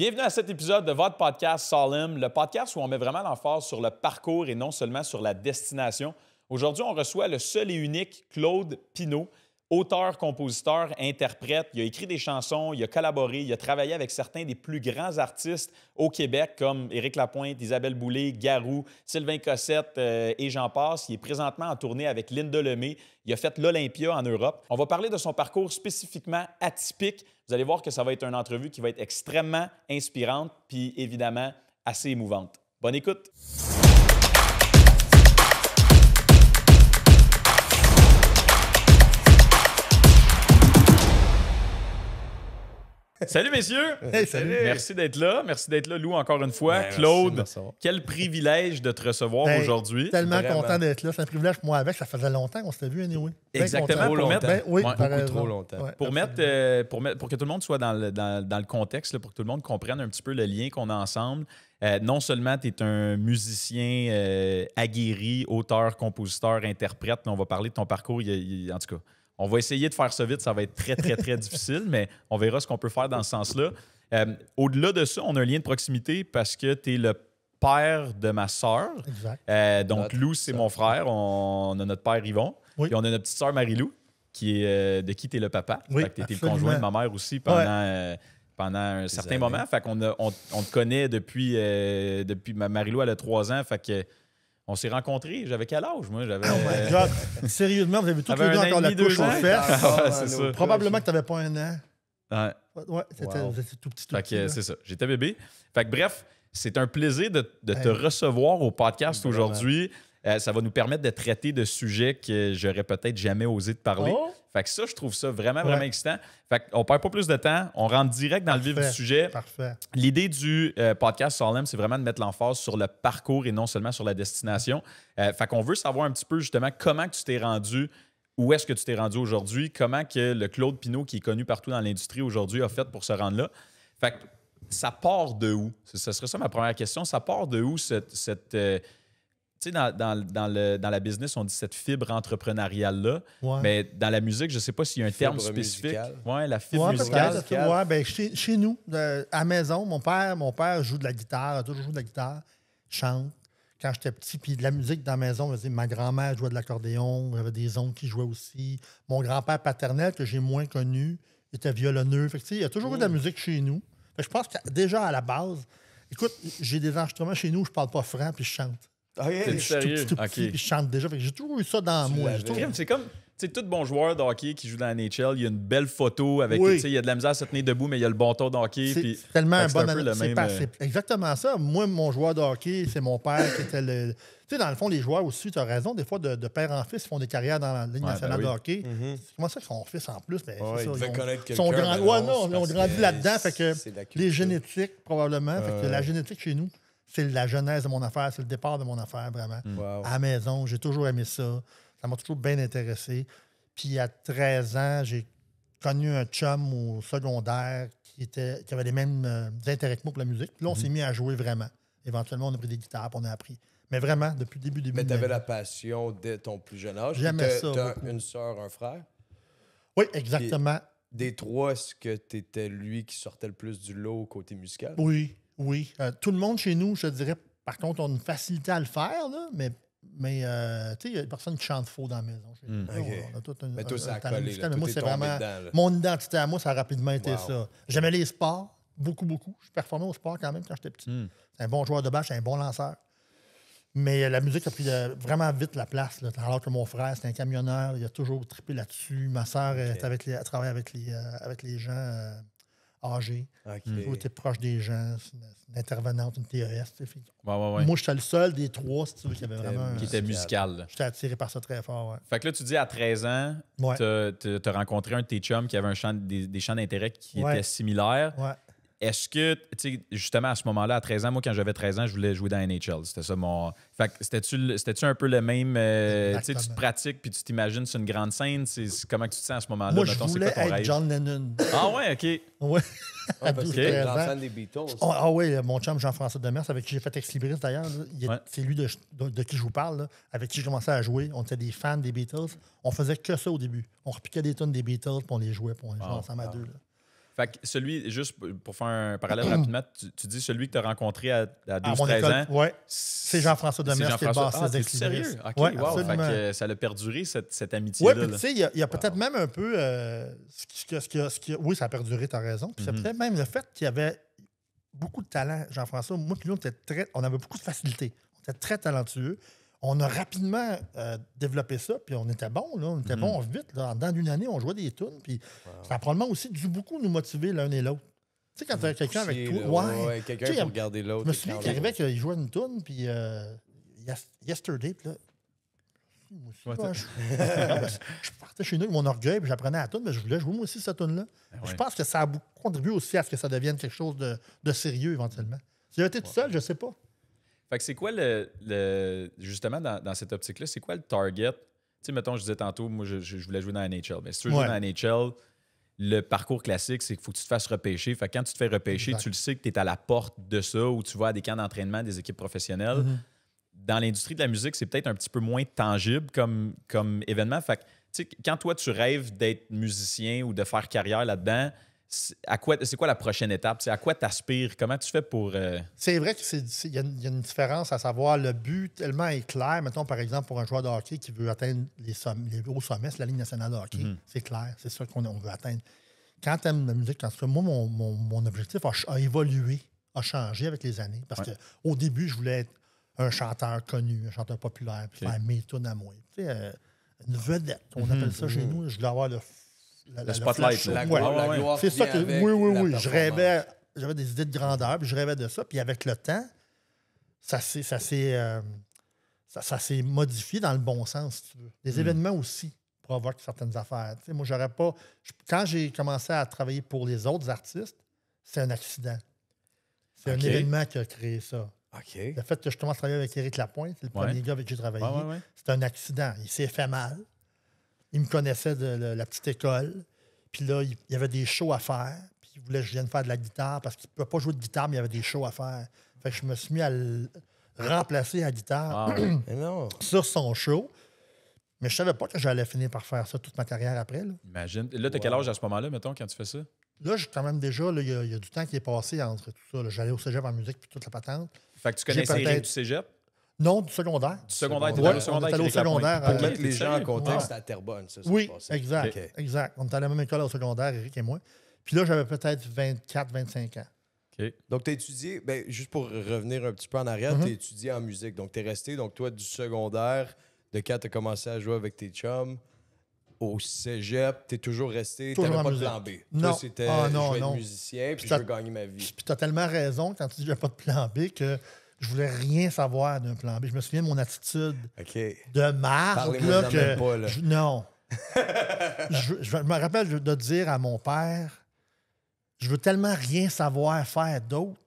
Bienvenue à cet épisode de votre podcast Solemn, le podcast où on met vraiment l'emphase sur le parcours et non seulement sur la destination. Aujourd'hui, on reçoit le seul et unique Claude Pinault, auteur, compositeur, interprète. Il a écrit des chansons, il a collaboré, il a travaillé avec certains des plus grands artistes au Québec, comme Éric Lapointe, Isabelle Boulay, Garou, Sylvain Cossette euh, et j'en passe. Il est présentement en tournée avec Linda Lemay. Il a fait l'Olympia en Europe. On va parler de son parcours spécifiquement atypique. Vous allez voir que ça va être une entrevue qui va être extrêmement inspirante, puis évidemment assez émouvante. Bonne écoute! Salut, messieurs! Merci d'être là. Merci d'être là, Lou, encore une fois. Claude, quel privilège de te recevoir ben, aujourd'hui. Tellement content d'être là. C'est un privilège pour moi avec. Ça faisait longtemps qu'on s'était vu, anyway. Exactement. Pour pour, mettre, pour, que tout le monde soit dans le, dans, le contexte, pour que tout le monde comprenne un petit peu le lien qu'on a ensemble, euh, non seulement tu es un musicien euh, aguerri, auteur, compositeur, interprète, mais on va parler de ton parcours, en tout cas on va essayer de faire ça vite, ça va être très, très, très difficile, mais on verra ce qu'on peut faire dans ce sens-là. Euh, au-delà de ça, on a un lien de proximité parce que tu es le père de ma soeur, euh, donc, Lou, c'est mon frère. On, a notre père Yvon. Oui. Puis on a notre petite soeur Marie-Lou, qui est, euh, de qui tu es le papa. Oui, tu étais le conjoint de ma mère aussi pendant, pendant un certain moment. Fait qu'on on, te connaît depuis, depuis Marie-Lou, elle a trois ans. Fait que on s'est rencontrés, j'avais quel âge, moi? J'avais... Ah euh, sérieusement, vous avez tous les deux encore la couche aux fesses. Ah ah, Probablement que tu n'avais pas un an. Ouais, c'était tout petit. c'est ça. J'étais bébé. Fait que bref, c'est un plaisir de, te recevoir au podcast aujourd'hui. Euh, ça va nous permettre de traiter de sujets que j'aurais peut-être jamais osé de parler. Oh. Fait que ça, je trouve ça vraiment, vraiment excitant. Fait qu'on perd pas plus de temps, on rentre direct dans le vif du sujet. Parfait. L'idée du euh, podcast Solemn, c'est vraiment de mettre l'emphase sur le parcours et non seulement sur la destination. On euh, fait qu'on veut savoir un petit peu justement comment tu t'es rendu où est-ce que tu t'es rendu aujourd'hui, comment que le Claude Pinot, qui est connu partout dans l'industrie aujourd'hui, a fait pour se rendre là. Fait que ça part de où? Ce serait ça ma première question. Ça part de où cette, sais, dans, la business, on dit cette fibre entrepreneuriale-là. Mais dans la musique, je ne sais pas s'il y a un terme spécifique. Oui, la fibre musicale. Oui, ben, chez, nous, à euh, à maison, mon père, mon père joue de la guitare, a toujours joué de la guitare, chante. Quand j'étais petit, puis de la musique dans la maison, ma grand-mère jouait de l'accordéon, j'avais des oncles qui jouaient aussi. Mon grand-père paternel, que j'ai moins connu, était violonneux. Fait il y a toujours eu de la mmh. musique chez nous. je pense que déjà à la base, écoute, j'ai des enregistrements chez nous où je parle pas franc puis je chante. Okay. Ah, suis Tout, je chante déjà. J'ai toujours eu ça dans moi. C'est comme c'est tout bon joueur de hockey qui joue dans la NHL, il y a une belle photo avec, il y a de la misère à se tenir debout, mais il y a le bon tour d'hockey C'est tellement un bon ami. Euh, exactement ça. Moi, mon joueur de hockey, c'est mon père qui était le. Tu sais, dans le fond, les joueurs aussi, tu as raison, des fois, de, père en fils, ils font des carrières dans la ligne ben nationale de hockey. Mhm. C'est comment ça que son fils, en plus, ben, ouais, ça, ils, sont grand... ouais, non, on grandit là-dedans, les génétiques, probablement, fait que la génétique chez nous c'est la jeunesse de mon affaire, c'est le départ de mon affaire, vraiment. Mm. À maison, j'ai toujours aimé ça. Ça m'a toujours bien intéressé. Puis à 13 ans, j'ai connu un chum au secondaire qui, était, qui avait les mêmes euh, intérêts que moi pour la musique. Puis là, on mm-hmm. s'est mis à jouer vraiment. Éventuellement, on a pris des guitares, puis on a appris. Mais vraiment, depuis le début, début. Mais tu avais la passion dès ton plus jeune âge. J'aimais ça. Tu une soeur, un frère? Oui, exactement. des trois, est-ce que tu étais lui qui sortait le plus du lot côté musical? Oui, oui. Euh, tout le monde chez nous, je dirais, par contre, on a une facilité à le faire, mais mais euh, il y a personne qui chante faux dans la maison. Hmm. On a tout un, mais tout mais c'est vraiment. mon identité à moi, ça a rapidement été ça. J'aimais les sports, beaucoup, beaucoup. Je performais au sport quand même quand j'étais petit. Hmm. C'est un bon joueur de c'est un bon lanceur. Mais euh, la musique a pris vraiment vite la place. Alors que mon frère, c'est un camionneur, il a toujours trippé là-dessus. Ma soeur, avec travaille avec les, gens âgé. Okay. Il proche des gens, une intervenante, une théoriste. E Moi, j'étais le seul des trois, si tu veux, qui, avait vraiment. Qui était musical. J'étais attiré par ça très fort. Fait que là, tu dis à 13 ans, tu as, rencontré un de tes chums qui avait un des, des champs d'intérêt qui étaient similaires. Est-ce que, tu justement, à ce moment-là, à 13 ans, moi, quand j'avais 13 ans, je voulais jouer dans NHL. C'était ça mon. Fait c'était-tu, un peu le même. Euh, tu sais, tu te pratiques puis tu t'imagines sur une grande scène. C'est, comment tu te sens à ce moment-là? Moi, je voulais être John Lennon. Ah ouais, OK. Oui. Ah, ah oui, mon chum Jean-François Demers, avec qui j'ai fait Ex d'ailleurs, c'est lui de, de, qui je vous parle, là, avec qui j'ai commencé à jouer. On était des fans des Beatles. On faisait que ça au début. On repiquait des tonnes des Beatles, puis on les jouait, pour les ah, jouait ensemble à ah. deux. Fait que celui, juste pour faire un parallèle rapidement, tu, dis celui que tu as rencontré à, à 12-13 ans. c'est Jean-François Demers Jean qui est bassiste ah, des sérieux? ouais, euh, ça a perduré, cette, cette amitié-là. Oui, tu sais, il y a, peut-être même un peu... Euh, ce qui, ce qui, oui, ça a perduré, tu as raison. Puis c'est mm-hmm. peut-être même le fait qu'il y avait beaucoup de talent, Jean-François. Moi et lui, était très, on avait beaucoup de facilité. On était très talentueux on a rapidement euh, développé ça, puis on était bon, là, on était mhm. bon vite. Là. Dans une année, on jouait des tunes, puis ça a probablement aussi dû beaucoup nous motiver l'un et l'autre. Tu sais, quand t'as quelqu'un avec toi, ouais, ouais quelqu'un pour garder l'autre. Je me souviens qu'il arrivait qu'il jouait une tune, puis euh, yesterday, là, moi je, partais chez nous avec mon orgueil, puis j'apprenais à tout, mais je voulais jouer moi aussi cette tune-là. Ben je pense que ça a beaucoup contribué aussi à ce que ça devienne quelque chose de, de sérieux éventuellement. Si j'avais été tout seul, je sais pas. Fait que c'est quoi le, justement dans, cette optique-là, c'est quoi le target? Tu sais, mettons, je disais tantôt, moi, je, voulais jouer dans la NHL. Mais si tu veux dans la NHL, le parcours classique, c'est qu'il faut que tu te fasses repêcher. Fait que quand tu te fais repêcher, tu le sais que tu es à la porte de ça où tu vas à des camps d'entraînement des équipes professionnelles. Mm-hmm. Dans l'industrie de la musique, c'est peut-être un petit peu moins tangible comme, comme événement. Fait que, tu sais, quand toi, tu rêves d'être musicien ou de faire carrière là-dedans, à quoi, c'est quoi la prochaine étape? C'est à quoi tu Comment tu fais pour. Euh, c'est vrai qu'il y, y, a une différence à savoir. Le but tellement est clair. Mettons, par exemple, pour un joueur de hockey qui veut atteindre les, les hauts sommets, c'est la Ligue nationale de hockey. Mhm. C'est clair. C'est ça qu'on veut atteindre. Quand tu la musique, en tout moi, mon, mon, objectif a, évolué, a changé avec les années. Parce que au début, je voulais être un chanteur connu, un chanteur populaire, faire mes à moi. Tu sais, euh, une vedette, on mhm. appelle ça chez mhm. nous. Je voulais avoir le la, le spotlight. La, gloire, c'est ça que, oui, oui, oui. Je rêvais, j'avais des idées de grandeur, puis je rêvais de ça. Puis avec le temps, ça s'est, ça s'est, euh, ça, modifié dans le bon sens, si tu veux. Les hmm. événements aussi provoquent certaines affaires. T'sais, moi, j'aurais pas. quand j'ai commencé à travailler pour les autres artistes, c'est un accident. C'est un événement qui a créé ça. Le fait que je commence à travailler avec Éric Lapointe, c'est le premier gars avec qui j'ai travaillé, c'est un accident. Il s'est fait mal il me connaissait de la, petite école. Puis là, il, y avait des shows à faire. Puis il voulait que je vienne faire de la guitare parce qu'il ne pouvait pas jouer de guitare, mais il y avait des shows à faire. Fait que je me suis mis à remplacer à la guitare sur son show. Mais je savais pas que j'allais finir par faire ça toute ma carrière après. Là. Imagine. Là, tu quel âge à ce moment-là, mettons, quand tu fais ça? Là, j'ai quand même déjà, il y, a du temps qui est passé entre tout ça. J'allais au cégep en musique puis toute la patente. Fait que tu connais les du cégep? Non, du secondaire. Du secondaire, tu au secondaire. au secondaire. Euh, pour mettre les gens en contexte, c'était à Terrebonne, ça. Oui, exact, exact. On était à la même école au secondaire, Eric et moi. Puis là, j'avais peut-être 24, 25 ans. Donc, tu as étudié, ben, juste pour revenir un petit peu en arrière, mm-hmm. tu as étudié en musique. Donc, tu es resté, donc toi, du secondaire, de quand tu as commencé à jouer avec tes chums, au cégep, tu es toujours resté, tu n'avais pas de plan B. Non. c'était ah, musicien, puis, tu je veux gagner ma vie. Puis, tu as tellement raison quand tu dis que pas de plan B que je voulais rien savoir d'un plan B. Je me souviens de mon attitude de marque. que, non. je, je, me rappelle de dire à mon père Je veux tellement rien savoir faire d'autre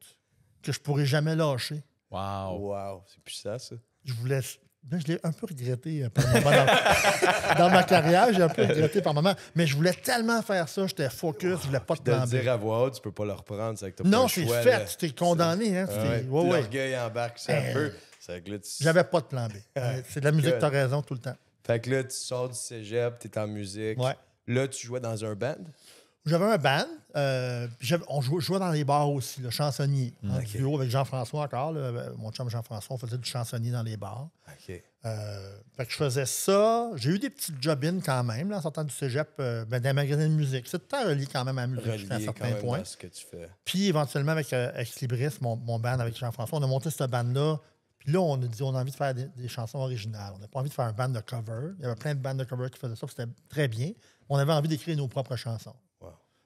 que je pourrais jamais lâcher. Wow. Wow. C'est puissant, ça. Je voulais je l'ai un peu regretté euh, par moment dans, ma carrière. J'ai un peu regretté par moment. Mais je voulais tellement faire ça. J'étais focus. Je voulais pas te de dire à voix haute, tu peux pas le reprendre. C'est que non, c'est fait. Tu t'es condamné. Hein, ouais. ouais, L'orgueil embarque. C'est un peu. J'avais pas de plan B. Ah, euh, c'est de la musique, as raison, tout le temps. Fait que là, tu sors du cégep, t'es en musique. Là, tu jouais dans un band? J'avais un band. Euh, on jouait, dans les bars aussi, le chansonnier. En mm, avec Jean-François encore. Euh, mon chum Jean-François, on faisait du chansonnier dans les bars. OK. Euh, fait que je faisais ça. J'ai eu des petites jobines quand même, en sortant du cégep, euh, ben, de musique. C'est tout relié quand même à la musique à un certain point. À ce que tu fais. Puis éventuellement, avec, avec mon, band avec Jean-François, on a monté ce band-là. Puis là, on a dit, on a envie de faire des, chansons originales. On n'a pas envie de faire un band de cover. Il y avait plein de bandes de cover qui faisaient ça, c'était très bien. On avait envie d'écrire nos propres chansons.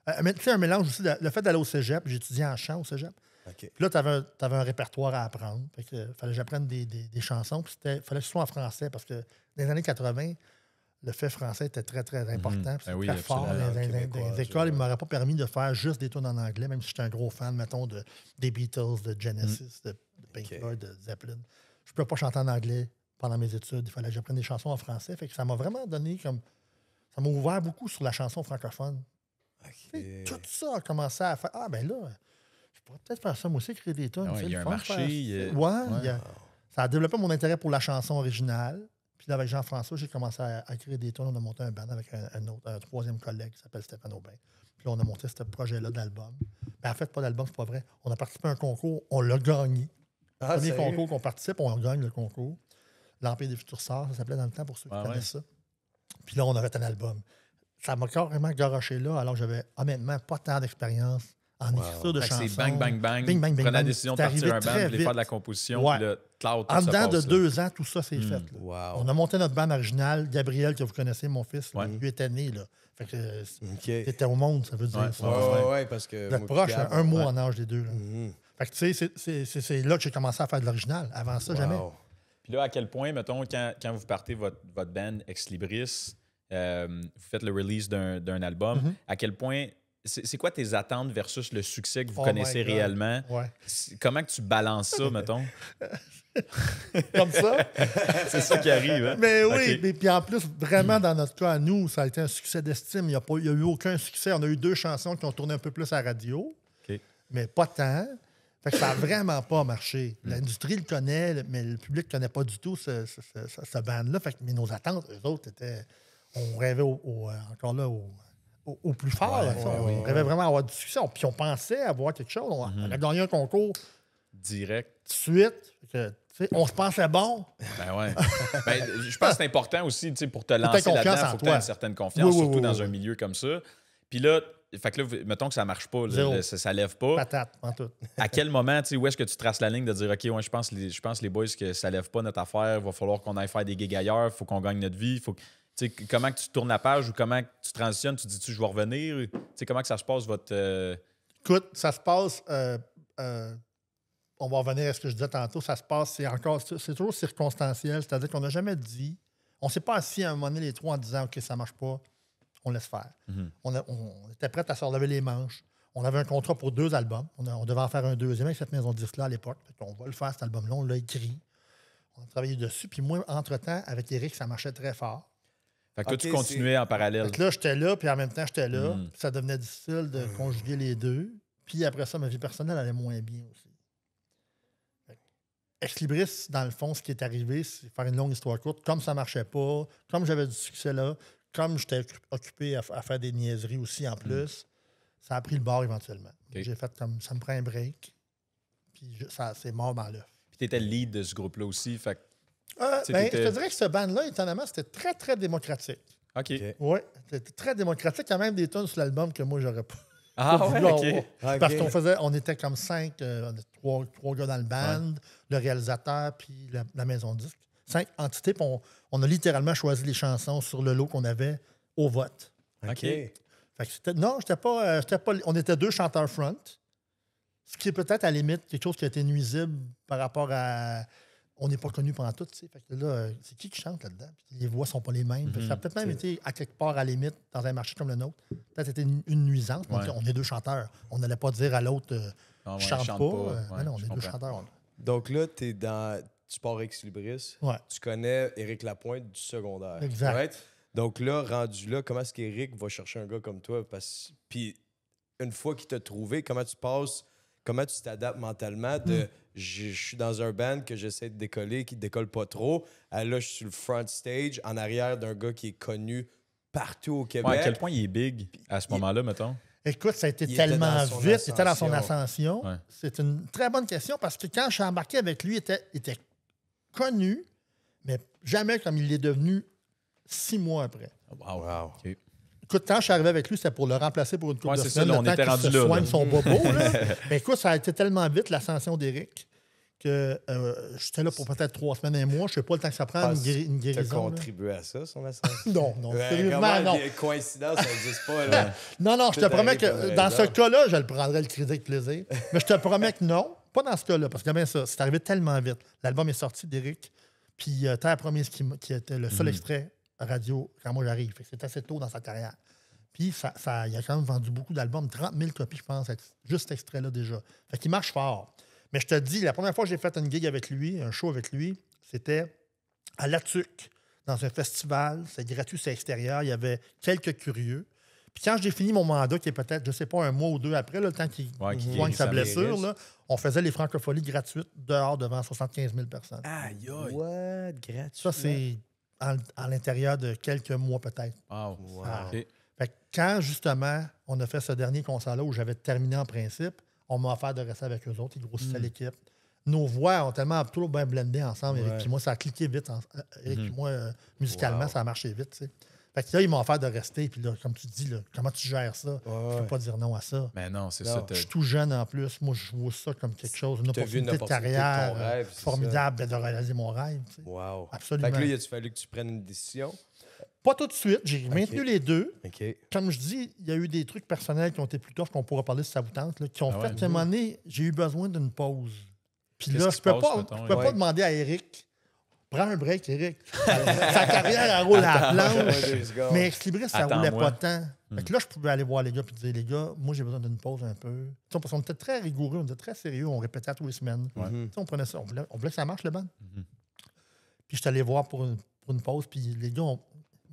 Euh, tu sais, un mélange aussi. le fait d'aller au cégep, j'étudiais en chant au cégep. Puis là, tu avais, un répertoire à apprendre. Fait fallait que j'apprenne des, chansons. Puis il fallait que ce soit en français parce que dans les années 80, le fait français était très, très mhm. important. Ben c'était fort dans les, écoles. Il ne m'aurait pas permis de faire juste des tunes en anglais, même si j'étais un gros fan, mettons, des Beatles, de Genesis, mhm. de, Pink de Zeppelin. Je ne pouvais pas chanter en anglais pendant mes études. Il fallait que j'apprenne des chansons en français. Fait que ça m'a vraiment donné comme. Ça m'a ouvert beaucoup sur la chanson francophone. Tout ça a commencé à faire. Ah, ben là, je pourrais peut-être faire ça moi aussi, créer des tonnes. Ah il y a marché. Ouais, ça a développé mon intérêt pour la chanson originale. Puis là, avec Jean-François, j'ai commencé à, créer des tonnes. On a monté un band avec un, autre, troisième collègue qui s'appelle Stéphane Aubin. Puis on a monté ce projet-là d'album. Mais en fait, pas d'album, c'est pas vrai. On a participé à un concours, on l'a gagné. Ah, Premier concours qu'on participe, on gagne le concours. L'Empire des futurs sorts, ça s'appelait dans le temps pour ceux qui ah connaissaient. ça. Puis là, on aurait un album ça m'a carrément garoché là, alors j'avais honnêtement pas tant d'expérience en wow. écriture de chansons. C'est bang, bang, bang. Bang, bang, bang, la décision de partir un band, de faire de la composition, puis le cloud, En dedans de deux ans, tout ça, s'est hmm. fait. On a monté notre band originale. Gabriel, que vous connaissez, mon fils, ouais. lui était né. Là. Fait que c'était au monde, ça veut dire. Ouais, ouais, parce que. proche, un mois en âge des deux. Mhm. Fait que tu sais, c'est là que j'ai commencé à faire de l'original. Avant ça, jamais. Puis là, à quel point, mettons, quand, vous partez votre, votre band Ex Libris, euh, vous faites le release d'un album, mhm. à quel point c'est quoi tes attentes versus le succès que vous oh connaissez réellement? Comment que tu balances ça, mettons? Comme ça? c'est ça qui arrive. Hein? Mais oui, mais puis en plus, vraiment, mm. dans notre cas, nous, ça a été un succès d'estime. Il n'y a, eu aucun succès. On a eu deux chansons qui ont tourné un peu plus à radio, mais pas tant. Fait que ça n'a vraiment pas marché. Mm. L'industrie le connaît, mais le public ne connaît pas du tout ce, ce, band-là. Fait mais nos attentes, eux autres, étaient on rêvait au, euh, encore là au, plus fort. on rêvait vraiment à avoir du succès. Puis on pensait avoir quelque chose. On, mhm. a gagné un concours. Direct. suite. on se pensait bon. Ben ouais. ben, je pense que c'est important aussi pour te lancer là-dedans. Il faut que tu aies une certaine confiance, surtout dans un milieu comme ça. Puis là, fait que là, mettons que ça marche pas, ça, lève pas. Patate, en tout. à quel moment, tu où est-ce que tu traces la ligne de dire, OK, ouais, je pense, les, pense les boys que ça lève pas notre affaire, il va falloir qu'on aille faire des gigs ailleurs, il faut qu'on gagne notre vie, faut comment tu tournes la page ou comment tu transitionnes, tu dis-tu je vais revenir? sais, comment que ça se passe votre. Euh, Écoute, ça se passe. Euh, euh, on va revenir à ce que je disais tantôt. Ça se passe, c'est encore. C'est toujours circonstanciel. C'est-à-dire qu'on n'a jamais dit. On ne s'est pas assis à un moment donné les trois en disant OK, ça ne marche pas, on laisse faire. Mm-hmm. on, était prêts à se relever les manches. On avait un contrat pour deux albums. On, devait en faire un deuxième avec cette maison de disque-là à l'époque. On va le faire, cet album-là. On l'a écrit. On a travaillé dessus. Puis moi, entre-temps, avec Eric, ça marchait très fort. Fait que tu continuais en parallèle. Fait que là, j'étais là, puis en même temps, j'étais là. Hmm. Ça devenait difficile de conjuguer les deux. Puis après ça, ma vie personnelle allait moins bien aussi. Exlibris, dans le fond, ce qui est arrivé, c'est faire une longue histoire courte. Comme ça marchait pas, comme j'avais du succès là, comme j'étais occupé à, faire des niaiseries aussi en hmm. plus, ça a pris le bord éventuellement. J'ai fait comme ça me prend un break. Puis ça, c'est mort dans l'œuf. Puis t'étais lead de ce groupe-là aussi. Fait ah, ben, je te dirais que ce band-là, étonnamment, c'était très, très démocratique. OK. Oui, c'était très démocratique. Il y a même des tonnes sur l'album que moi, j'aurais pas. Ah, ouais, ah, Parce qu'on faisait, on était comme cinq, euh, trois, trois, gars dans le band, le réalisateur, puis la, maison de disque. Cinq entités, puis on, a littéralement choisi les chansons sur le lot qu'on avait au vote. OK. non, j'étais pas, euh, pas. On était deux chanteurs front. Ce qui est peut-être à la limite quelque chose qui a été nuisible par rapport à on n'est pas connu pendant tout. Fait que là, euh, c'est qui qui chante là-dedans? les voix sont pas les mêmes. Ça a mhm. peut-être même été, à quelque part, à la limite, dans un marché comme le nôtre, peut-être été une, une nuisance. On est deux chanteurs. On n'allait pas dire à l'autre, euh, ah je chante, chante pas. Euh, on est deux chanteurs. Donc là, tu es dans Sport Ex Tu connais Éric Lapointe du secondaire. Exact. Donc là, rendu là, comment est-ce qu'Éric va chercher un gars comme toi? Parce... Puis une fois qu'il t'a trouvé, comment tu passes, comment tu t'adaptes mentalement de. Hmm je suis dans un band que j'essaie de décoller, qui ne décolle pas trop. Euh, là, je suis sur le front stage, en arrière d'un gars qui est connu partout au Québec. à quel point il est big à ce moment-là, mettons? Écoute, ça a été tellement vite, c'était dans son ascension. C'est une très bonne question parce que quand je suis embarqué avec lui, il était, connu, mais jamais comme il l'est devenu six mois après. Wow. Écoute, quand je suis arrivé avec lui, c'était pour le remplacer pour une coupe de semaines. le temps qu'il se là, soigne son bobo. Mais écoute, ça a été tellement vite, l'ascension d'Éric, que euh, j'étais là pour peut-être trois semaines, un mois. Je sais pas le temps que ça prend, une, ah, guérison. Tu contribué à ça, son ascension? non, non, sérieusement, non. coïncidence, ça n'existe pas. non, non, je te promets que dans ce cas-là, je le prendrais le crédit avec plaisir. Mais je te promets que non, pas dans ce cas-là, parce que ça, c'est arrivé tellement vite. L'album est sorti d'Éric, puis euh, Terre Promise, qui, était le seul mm. extrait radio quand moi j'arrive. C'est assez tôt dans sa carrière. Puis ça, il a quand même vendu beaucoup d'albums, 30 000 copies, je pense, juste extrait-là déjà. Fait qu'il marche fort. Mais je te dis, la première fois que j'ai fait une gig avec lui, un show avec lui, c'était à Latuc, dans un festival. C'est gratuit, c'est extérieur. Il y avait quelques curieux. Puis quand j'ai fini mon mandat, qui est peut-être, je ne sais pas, un mois ou deux après, le temps qu'il sa blessure, on faisait les francopholies gratuites dehors devant 75 000 personnes. Aïe, aïe. What? Gratuit? Ça, c'est à l'intérieur de quelques mois peut-être. Fait que quand justement on a fait ce dernier concert-là où j'avais terminé en principe, on m'a offert de rester avec eux autres, ils grossissaient mm. l'équipe. Nos voix ont tellement toujours bien blendé ensemble. et moi, ça a cliqué vite. Euh, et Eric et mm-hmm. moi, euh, musicalement, ça a marché vite. Fait que là, ils m'ont offert de rester. Puis là, comme tu dis, comment tu gères ça? Je peux pas dire non à ça. Mais non, c'est ça. Je suis tout jeune en plus. Moi, je vois ça comme quelque chose, une opportunité, une de carrière euh, formidable ben, de réaliser mon rêve. Wow. Absolument. Fait que là, il a fallu que tu prennes une décision? Pas tout de suite. J'ai maintenu les deux. Comme je dis, il y a eu des trucs personnels qui ont été plus tough, qu'on pourra parler si ça vous tente, qui ont ah fait que un j'ai eu besoin d'une pause. Puis là, je peux, pas, pas demander à Eric Prends un break, Eric. Sa carrière, elle roule à la planche. mais Exlibris, ça ne roulait pas tant. Fait hmm. là, je pouvais aller voir les gars et dire, les gars, moi, j'ai besoin d'une pause un peu. ils sont peut était très rigoureux, on était très sérieux, on répétait à tous les semaines. Mhm. On prenait ça, on voulait, que ça marche, le band. Mhm. Puis je suis allé voir pour une, pause, puis les gars ont,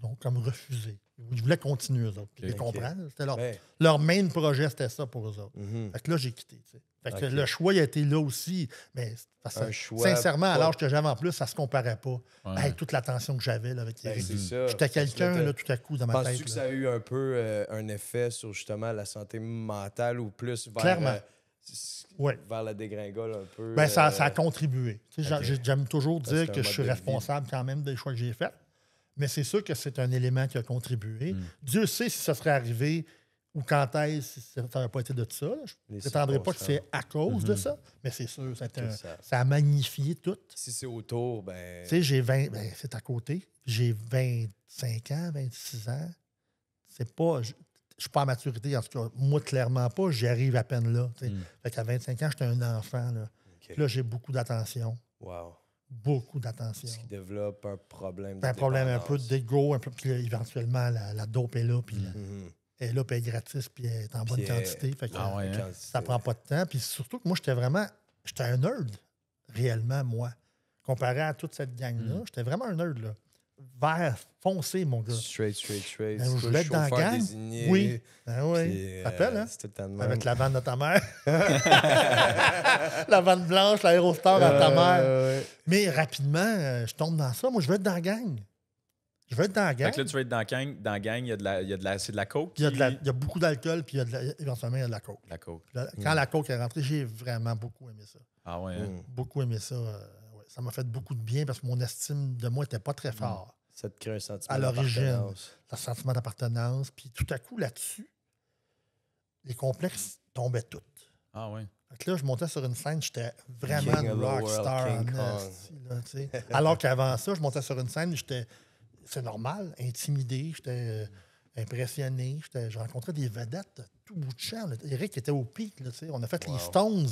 ont comme refusé. Ils voulaient continuer, eux autres. les ben. Leur, main projet, c'était ça pour eux autres. Mhm. là, j'ai quitté. Fait le choix, il a été là aussi. Mais sincèrement, à l'âge que j'avais en plus, ça ne se comparait pas avec toute l'attention que j'avais avec ben, Eric. J'étais quelqu'un, tout à coup, dans ma tête. Penses-tu que ça a eu un peu euh, un effet sur, justement, la santé mentale ou plus vers... Clairement. Euh, vers la dégringole un peu. Ben, euh, ça, a contribué. J'aime toujours dire que je suis responsable quand même des choix que j'ai faits mais c'est sûr que c'est un élément qui a contribué. Hmm. Dieu sait si ça serait arrivé ou quand est-ce, si ça n'aurait pas été de ça. Je ne prétendrai pas que c'est à cause de mhm. ça, mais c'est sûr, ça, a magnifié tout. Si c'est autour, ben. Tu sais, j'ai 20, ben, c'est à côté. J'ai 25 ans, 26 ans. C'est pas. Je, ne suis pas à maturité, en tout cas, moi, clairement pas. J'y arrive à peine là. Mm. Fait qu'à 25 ans, j'étais un enfant. Là, là j'ai beaucoup d'attention. Wow beaucoup d'attention. Ce qui développe un problème de Un problème un peu d'ego, un peu, éventuellement, la, la, dope est là, puis elle mm-hmm. est là, puis elle est gratis, puis est en bonne quantité. Fait que, ah hein? Ça prend pas de temps. Puis surtout que moi, j'étais vraiment... J'étais un nerd, réellement, moi. Comparé à toute cette gang-là, mm. j'étais vraiment un nerd, là vert foncé, mon gars. Straight, straight, straight. Ben, je voulais être dans la gang. oui. Ben, oui. T'appelles, euh, hein? C'était le Avec la vanne de ta mère. la vanne blanche, l'aérostar de ta euh, mère. Mais rapidement, euh, je tombe dans ça. Moi, je veux être dans la gang. Je veux être dans la gang. Fait là, tu veux être dans la gang. Dans gang, il y a de de la, c'est de la coke. Il, y a beaucoup d'alcool, puis éventuellement, il y a de la coke. La coke. quand mm. la coke est rentrée, j'ai vraiment beaucoup aimé ça. Ah ouais? Hein? Mm. Beaucoup aimé ça. Ça m'a fait beaucoup de bien parce que mon estime de moi n'était pas très mm. fort. Ça te crée sentiment d'appartenance. le sentiment d'appartenance. Puis tout à coup, là-dessus, les complexes tombaient toutes. Ah oui. là, je montais sur une scène, j'étais vraiment une rockstar. Alors qu'avant ça, je montais sur une scène, j'étais, c'est normal, intimidé, j'étais euh, impressionné. Je rencontrais des vedettes tout bout de champ. Eric était au pic. on a fait les Stones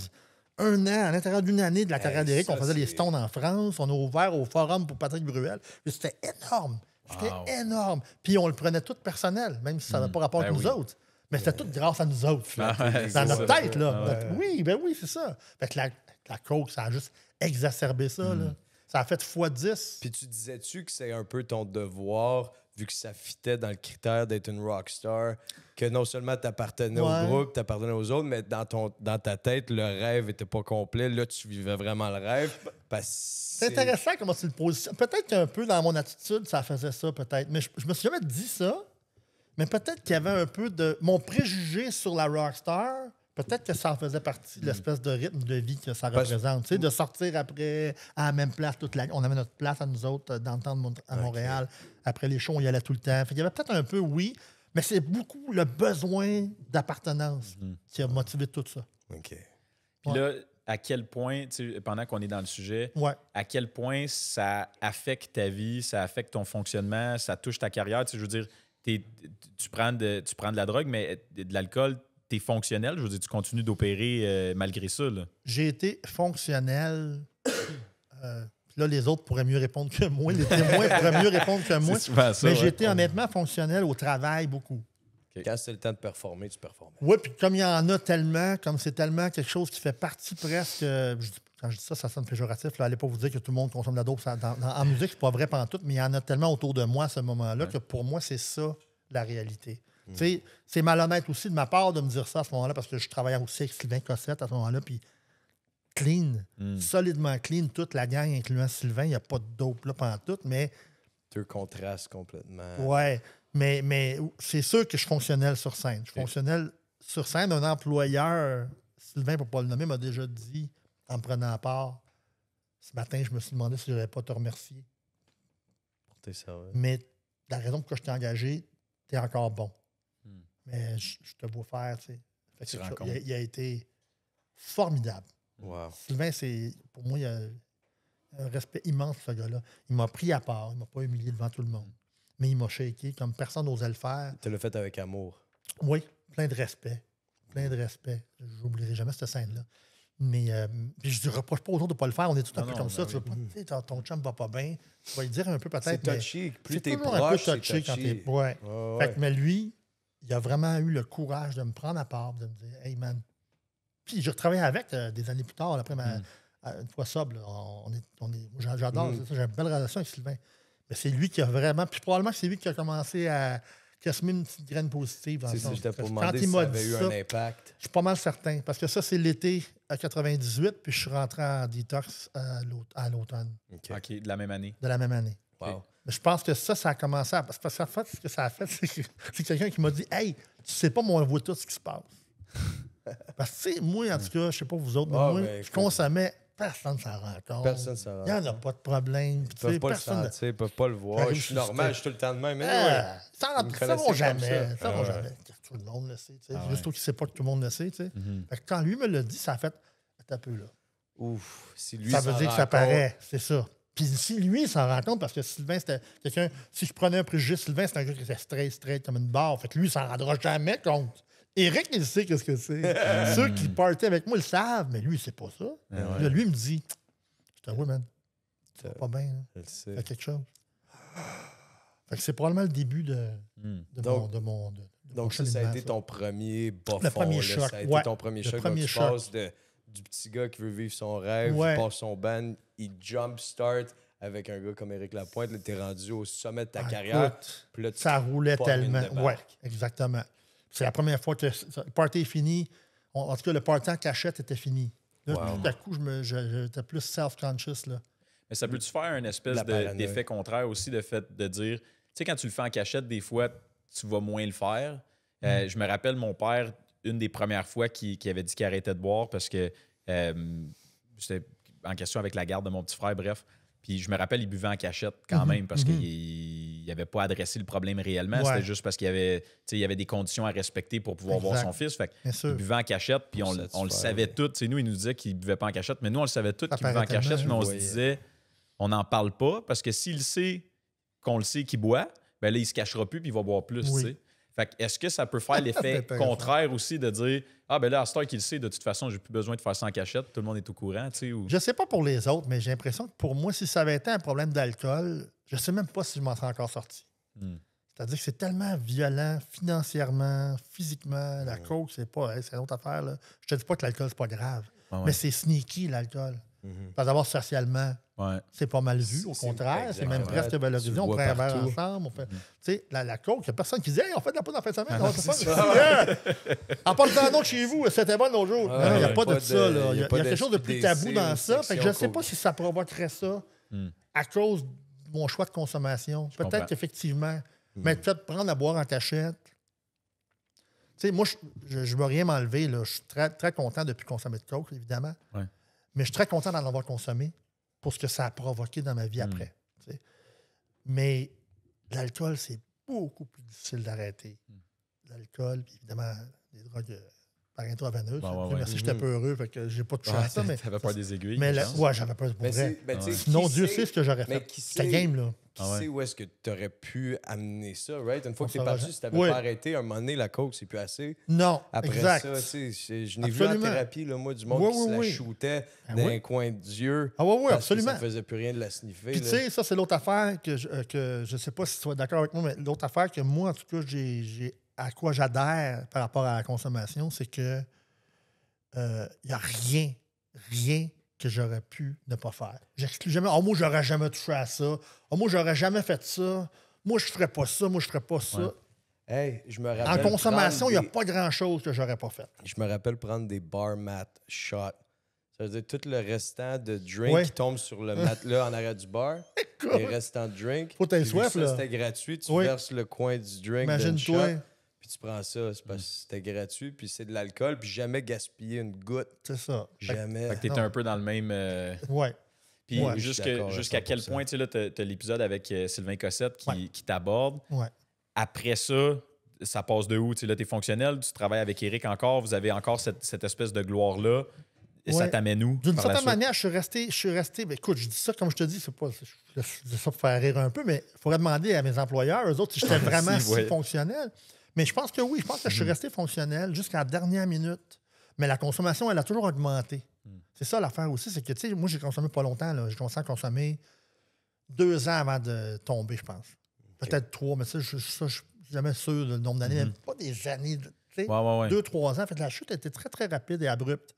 un an, à l'intérieur d'une année de la carrière d'Éric, on faisait les stones en France, on a ouvert au forum pour Patrick Bruel. C'était énorme. C'était énorme. Puis on le prenait tout personnel, même si ça n'a hmm. pas rapport ben avec nous autres. Mais c'était tout grâce à nous autres. Ah dans notre tête, là. Ah oui, ben oui, c'est ça. que la, la coke, ça a juste exacerbé ça, là. Hmm. Ça a fait x10. Puis tu disais-tu que c'est un peu ton devoir vu que ça fitait dans le critère d'être une rock star, que non seulement tu appartenais au groupe, appartenais aux autres, mais dans, ton, dans ta tête, le rêve était pas complet. Là, tu vivais vraiment le rêve. C'est intéressant comment c'est le Peut-être un peu dans mon attitude, ça faisait ça, peut-être. Mais je, je, me suis jamais dit ça. Mais peut-être qu'il y avait un peu de. Mon préjugé sur la rock rockstar Peut-être que ça faisait partie, de mm. l'espèce de rythme de vie que ça représente. De sortir après à la même place toute la... On avait notre place à nous autres euh, d'entendre à Montréal. Après les shows, on y allait tout le temps. Il y avait peut-être un peu, oui, mais c'est beaucoup le besoin d'appartenance mm-hmm. qui a motivé tout ça. OK. Puis là, à quel point, pendant qu'on est dans le sujet, à quel point ça affecte ta vie, ça affecte ton fonctionnement, ça touche ta carrière. Je veux dire, tu prends, de, tu prends de la drogue, mais euh, de l'alcool, fonctionnel? Je veux dire, tu continues d'opérer euh, malgré ça. J'ai été fonctionnel. Euh, là, les autres pourraient mieux répondre que moi. Les témoins pourraient mieux répondre que moi. mais j'ai j'étais honnêtement fonctionnel au travail beaucoup. Quand c'est le temps de performer, tu performes. Oui, puis comme il y en a tellement, comme c'est tellement quelque chose qui fait partie presque. quand je dis ça, ça sonne péjoratif. Là, allez pas vous dire que tout le monde consomme de la dope en musique, c'est pas vrai tout, mais il y en a tellement autour de moi à ce moment-là que pour moi, c'est ça la réalité. Mm. C'est malhonnête aussi de ma part de me dire ça à ce moment-là parce que je travaillais aussi avec Sylvain Cossette à ce moment-là. Puis clean, mm. solidement clean, toute la gang, incluant Sylvain. Il n'y a pas de dope là pendant tout, mais. Deux contrastes complètement. Ouais. Mais, mais c'est sûr que je fonctionnais sur scène. Je fonctionnais sur scène. Un employeur, Sylvain, pour ne pas le nommer, m'a déjà dit, en me prenant à part, ce matin, je me suis demandé si je pas te remercier. Pour tes services. Mais la raison pour laquelle je t'ai engagé, tu es encore bon mais je, te vois faire. Tu sais. il, a, a, été formidable. Wow. Sylvain, c'est pour moi, il y a un respect immense, ce gars-là. Il m'a pris à part, il ne m'a pas humilié devant tout le monde. Mais il m'a shaké comme personne n'osait le faire. Tu l'as fait avec amour. Oui, plein de respect. Plein de respect. Je J'oublierai jamais cette scène-là. Mais euh, je ne reproche pas aux autres de ne pas le faire. On est tout un peu comme ça. Ben tu veux ton chum ne va pas bien. Tu vas lui dire un peu peut-être. C'est touchy. Plus tu proche, quand t'es es. Ouais. Fait mais lui, il a vraiment eu le courage de me prendre à part, de me dire, hey man. Puis je retravaillais avec euh, des années plus tard, après ma, hmm. une fois sobre, on, est, on j'adore, hmm. ça. j'ai une belle relation avec Sylvain. Mais c'est lui qui a vraiment, puis probablement c'est lui qui a commencé à, qui a semé une petite graine positive. C'est Ça, Quand il eu un impact. je suis pas mal certain, parce que ça, c'est l'été à 98, puis je suis rentré en détox euh, à l'automne. OK, de la même année. De la même année. Wow. Je pense que ça, ça a commencé à. Parce que ça fait, ce que ça a fait, c'est que quelqu'un qui m'a dit Hey, tu sais pas, moi, on voit tout ce qui se passe. Parce que, tu sais, moi, en tout cas, je sais pas vous autres, mais ah, moi, ben, je consommais personne ne s'en rend compte. Personne s'en rend compte. Il n'y en a pas de problème. Ils ne peuvent pas personne le sentir, ils ne peuvent pas le voir. Je suis normal, je suis tout le temps de même. Mais ah, ça ne vont jamais. Ça, ne ah, jamais. Tout le monde le sait. Ah, Juste qu'il ne sait pas que tout le monde le sait. Mhm. quand lui me le dit, ça a fait un peu là. Ouf, ça veut dire que ça paraît, c'est ça. Puis si lui, il s'en rend compte, parce que Sylvain, c'était quelqu'un, si je prenais un préjugé, Sylvain, c'était un gars qui était straight, straight comme une barre. Fait que lui, il s'en rendra jamais compte. Eric, il sait qu'est-ce que c'est. Ceux qui partaient avec moi, ils le savent, mais lui, il sait pas ça. Eh lui, il me dit Je un man, C'est pas bien. Hein. sait le Fait quelque chose. Fait que c'est probablement le début de, hmm. de, mon, de De, de donc, ça, a été ton premier bas Le premier là, choc. Ça a été ton premier le choc. Premier tu passes du petit gars qui veut vivre son rêve, ouais. tu son ban il jumpstart avec un gars comme Éric Lapointe. il était rendu au sommet de ta ah, carrière. ça roulait tellement. Oui, exactement. C'est la première fois que le party est fini. en tout cas, le party en cachette était fini. Là, tout à coup, j'étais je plus self-conscious. Mais ça peut-tu faire un espèce d'effet contraire aussi, de fait de dire, tu sais, quand tu le fais en cachette, des fois, tu vas moins le faire. Euh, hmm. je me rappelle mon père, une des premières fois qui, avait dit qu'il arrêtait de boire parce que euh, c'était en question avec la garde de mon petit frère, bref. Puis je me rappelle, il buvait en cachette quand mhm. même parce mhm. qu'il n'avait pas adressé le problème réellement. C'était juste parce qu'il y avait, avait des conditions à respecter pour pouvoir voir son fils. Fait il buvait en cachette, puis on, le, savait tout. nous, il nous disait qu'il ne buvait pas en cachette, mais nous, on le savait tout qu'il buvait en cachette, mais on se disait, on n'en parle pas parce que s'il sait qu'on le sait qu'il boit, ben là, il se cachera plus puis il va boire plus. Fait que est-ce que ça peut faire l'effet contraire aussi de dire Ah, ben là, à ce qui le sait, de toute façon, j'ai plus besoin de faire ça en cachette, tout le monde est au courant, tu sais. Ou... Je sais pas pour les autres, mais j'ai l'impression que pour moi, si ça avait été un problème d'alcool, je sais même pas si je m'en serais encore sorti. Hmm. C'est-à-dire que c'est tellement violent financièrement, physiquement. La coke, c'est pas, c'est une autre affaire. Là. Je te dis pas que l'alcool, c'est pas grave. Mais c'est sneaky, l'alcool. Mhm. pas d'avoir socialement, c'est pas mal vu. Au contraire, c'est même presque valorisé. On prend un verre ensemble. la, la coke, il n'y a personne qui dit on fait de la poudre en fin de semaine. Ah, on en parlant d'autres chez vous, c'était bon nos jours. Il n'y a pas de ça. Il y a quelque chose de plus tabou dans ça. Je ne sais pas si ça provoquerait ça hmm. à cause de mon choix de consommation. Peut-être qu'effectivement, mais hmm. peut-être prendre à boire en cachette. moi, je ne veux rien m'enlever. Je suis très, très content depuis consommer de coke, évidemment. Mais je suis très content d'en avoir consommé pour ce que ça a provoqué dans ma vie hmm. après. Mais l'alcool, c'est beaucoup plus difficile d'arrêter. Hmm. L'alcool, puis évidemment, les drogues euh, par merci, j'étais un peu heureux, fait que j'ai pas touché ouais, à ça. Mais, t'avais peur des aiguilles. Mais ouais, j'avais peur de problème vrai. Ben, Sinon, Dieu sait ce que j'aurais fait. C'était game, là. tu ah sais où est-ce que tu aurais pu amener ça, right? Une fois que t'es parti, si t'avais oui. pas arrêté, à un moment donné, la coke, c'est plus assez. Non, Après ça, tu sais, je n'ai vu la thérapie, là, moi, du monde qui se la shootait ben dans un coin de Dieu. Ah ouais, oui, absolument. Ça ne faisait plus rien de la sniffer. Puis tu sais, ça, c'est l'autre affaire que je ne euh, sais pas si tu es d'accord avec moi, mais l'autre affaire que moi, en tout cas, j'ai à quoi j'adhère par rapport à la consommation, c'est que il euh, n'y a rien, rien que j'aurais pu ne pas faire. J'exclus jamais. Oh, moi, j'aurais jamais touché à ça. Oh, moi, j'aurais jamais fait ça. Moi, je ferais pas ça. Moi, je ferais pas ça. Hey, je me rappelle en consommation, il n'y a pas grand-chose que j'aurais pas fait. Je me rappelle prendre des bar mat shots. Ça veut dire tout le restant de drink qui tombe sur le mat là en arrière du bar. les restants de drink. Faut tes soif, là. C'était gratuit. Tu verses le coin du drink. Imagine-toi puis tu prends ça, c'est parce mm. que c'était gratuit, puis c'est de l'alcool, puis jamais gaspiller une goutte. C'est ça. Jamais. Fait que t'étais un peu dans le même. Oui. Euh, ouais. Puis jusqu'à quel point, tu sais, là, t'as l'épisode avec euh, Sylvain Cossette qui, t'aborde. Ouais. Après ça, ça passe de où? Tu sais, là, t'es fonctionnel, tu travailles avec Eric encore, vous avez encore cette, espèce de gloire-là. Et Ça t'amène où? D'une certaine manière, je suis resté. Je suis resté mais ben, écoute, je dis ça comme je te dis, c'est pas. Je ça pour faire rire un peu, mais il faudrait demander à mes employeurs, eux autres, si j'étais vraiment si, fonctionnel. Mais je pense que oui, je pense que je suis mhm. resté fonctionnel jusqu'à la dernière minute. Mais la consommation, elle a toujours augmenté. Mhm. C'est ça l'affaire aussi, c'est que, tu sais, moi, j'ai consommé pas longtemps. J'ai commencé à consommer deux ans avant de tomber, je pense. Peut-être trois, mais ça, je, suis jamais sûr du nombre d'années, mhm. pas des années. tu sais, Deux, trois ans. Fait la chute était très, très rapide et abrupte.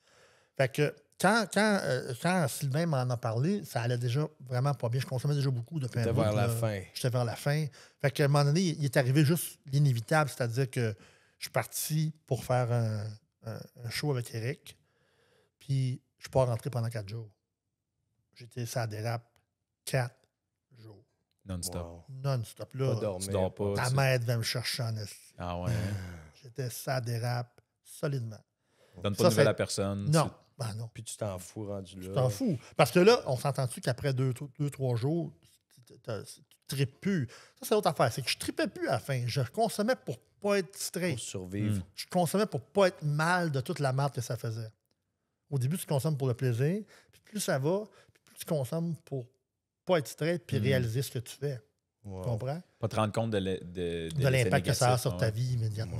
Fait que euh, quand, Sylvain m'en a parlé, ça allait déjà vraiment pas bien. Je consommais déjà beaucoup de un J'étais vers la fin. J'étais vers la fin. Fait qu'à un moment donné, il est arrivé juste l'inévitable, c'est-à-dire que je suis parti pour faire un, un, show avec Eric, puis je suis pas rentré pendant quatre jours. J'étais, ça dérape quatre jours. Non-stop. Non-stop. Là, pas tu dors pas. Ta mère devait me chercher en est. Ah ouais. J'étais, ça dérape solidement. Donne pas de nouvelles à personne. Non. Ben non. Puis tu t'en fous rendu là. Tu t'en fous. Parce que là, on s'entend-tu qu'après deux, deux, trois jours, tu tripes plus. Ça, c'est l'autre affaire. C'est que je tripais plus à la fin. Je consommais pour pas être distrait. Pour survivre. Hmm. Je consommais pour pas être mal de toute la merde que ça faisait. Au début, tu consommes pour le plaisir. Puis plus ça va, plus tu consommes pour pas être distrait puis hmm. réaliser ce que tu fais. Tu comprends? Pas te rendre compte de, l'impact que ça a sur ta vie immédiatement.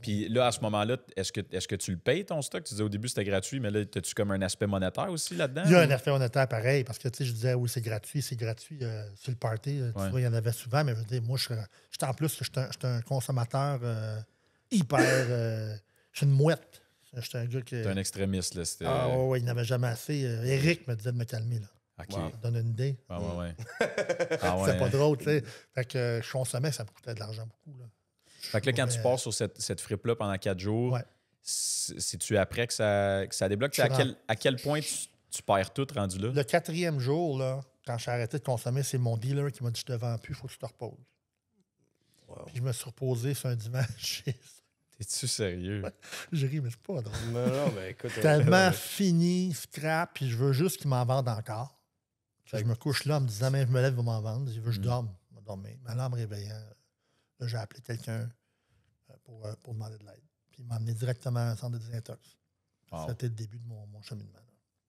Puis là, à ce moment-là, est-ce que, tu le payes ton stock? Tu disais au début c'était gratuit, mais là, as-tu comme un aspect monétaire aussi là-dedans? Il y a un aspect monétaire pareil, parce que tu sais, je disais, oui, c'est gratuit, c'est gratuit. c'est euh, sur le party, euh, tu vois, il y en avait souvent, mais je moi, je, je en plus, je suis un, consommateur euh, hyper. je suis une mouette. J'étais un gars qui. T'es un extrémiste, là. Ah, oui, il n'avait jamais assez. Eric me disait de me calmer, là. Ça Wow. donne une idée. Ah ouais, ouais. Ah c'est pas drôle, tu sais. Fait que je consommais, ça me coûtait de l'argent beaucoup. Là. Fait que là, quand tu pars sur cette, cette frippe-là pendant quatre jours, ouais. c'est-tu après que ça, débloque? À quel, point tu, perds tout rendu là? Le quatrième jour, là, quand j'ai arrêté de consommer, c'est mon dealer qui m'a dit Je te vends plus, il faut que tu te reposes. je me suis reposé sur un dimanche. T'es-tu sérieux? je ris, mais c'est pas drôle. Non, mais écoute. Tellement euh, fini, scrap, puis je veux juste qu'ils m'en vendent encore. Je me couche là en me disant, mais je me lève, vous m'en vendre. Je, veux, je mm. dors, je vais dormir. Mais me réveillant, j'ai appelé quelqu'un euh, pour, euh, pour demander de l'aide. Puis il m'a amené directement à un centre de désintox. C'était le début de mon, mon cheminement.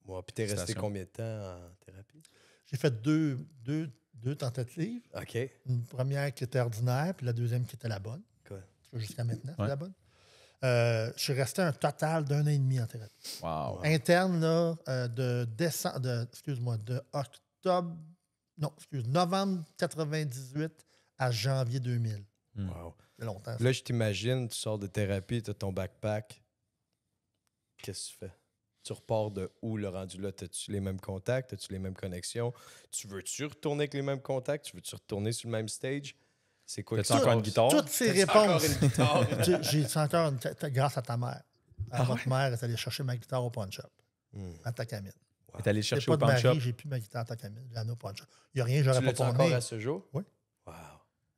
Wow. Puis t'es resté combien de temps en thérapie? J'ai fait deux, deux, deux tentatives. OK. Une première qui était ordinaire, puis la deuxième qui était la bonne. Jusqu'à maintenant, c'est la bonne. Euh, je suis resté un total d'un an et demi en thérapie. Interne, là, de, décembre, de, excuse-moi, de, octobre, non, excuse, novembre 98 à janvier 2000. Hmm. Wow. C'est longtemps. Là, je t'imagine, tu sors de thérapie, tu as ton backpack. Qu'est-ce que tu fais? Tu repars de où le rendu là? As-tu les mêmes contacts? As-tu les mêmes connexions? Tu veux-tu retourner avec les mêmes contacts? Tu veux-tu retourner sur le même stage? C'est quoi? T'as-tu encore une guitare? Toutes ces réponses. J'ai encore une grâce à ta mère. À ah votre mère, elle est allée chercher ma guitare au pawn shop. Hmm. À ta camine. Wow. allé chercher au pan shop. J'ai plus ma guitare Takamine, Lano punch shop. Il n'y a rien, j'aurais pas tourné. encore à ce jour? Oui. Wow.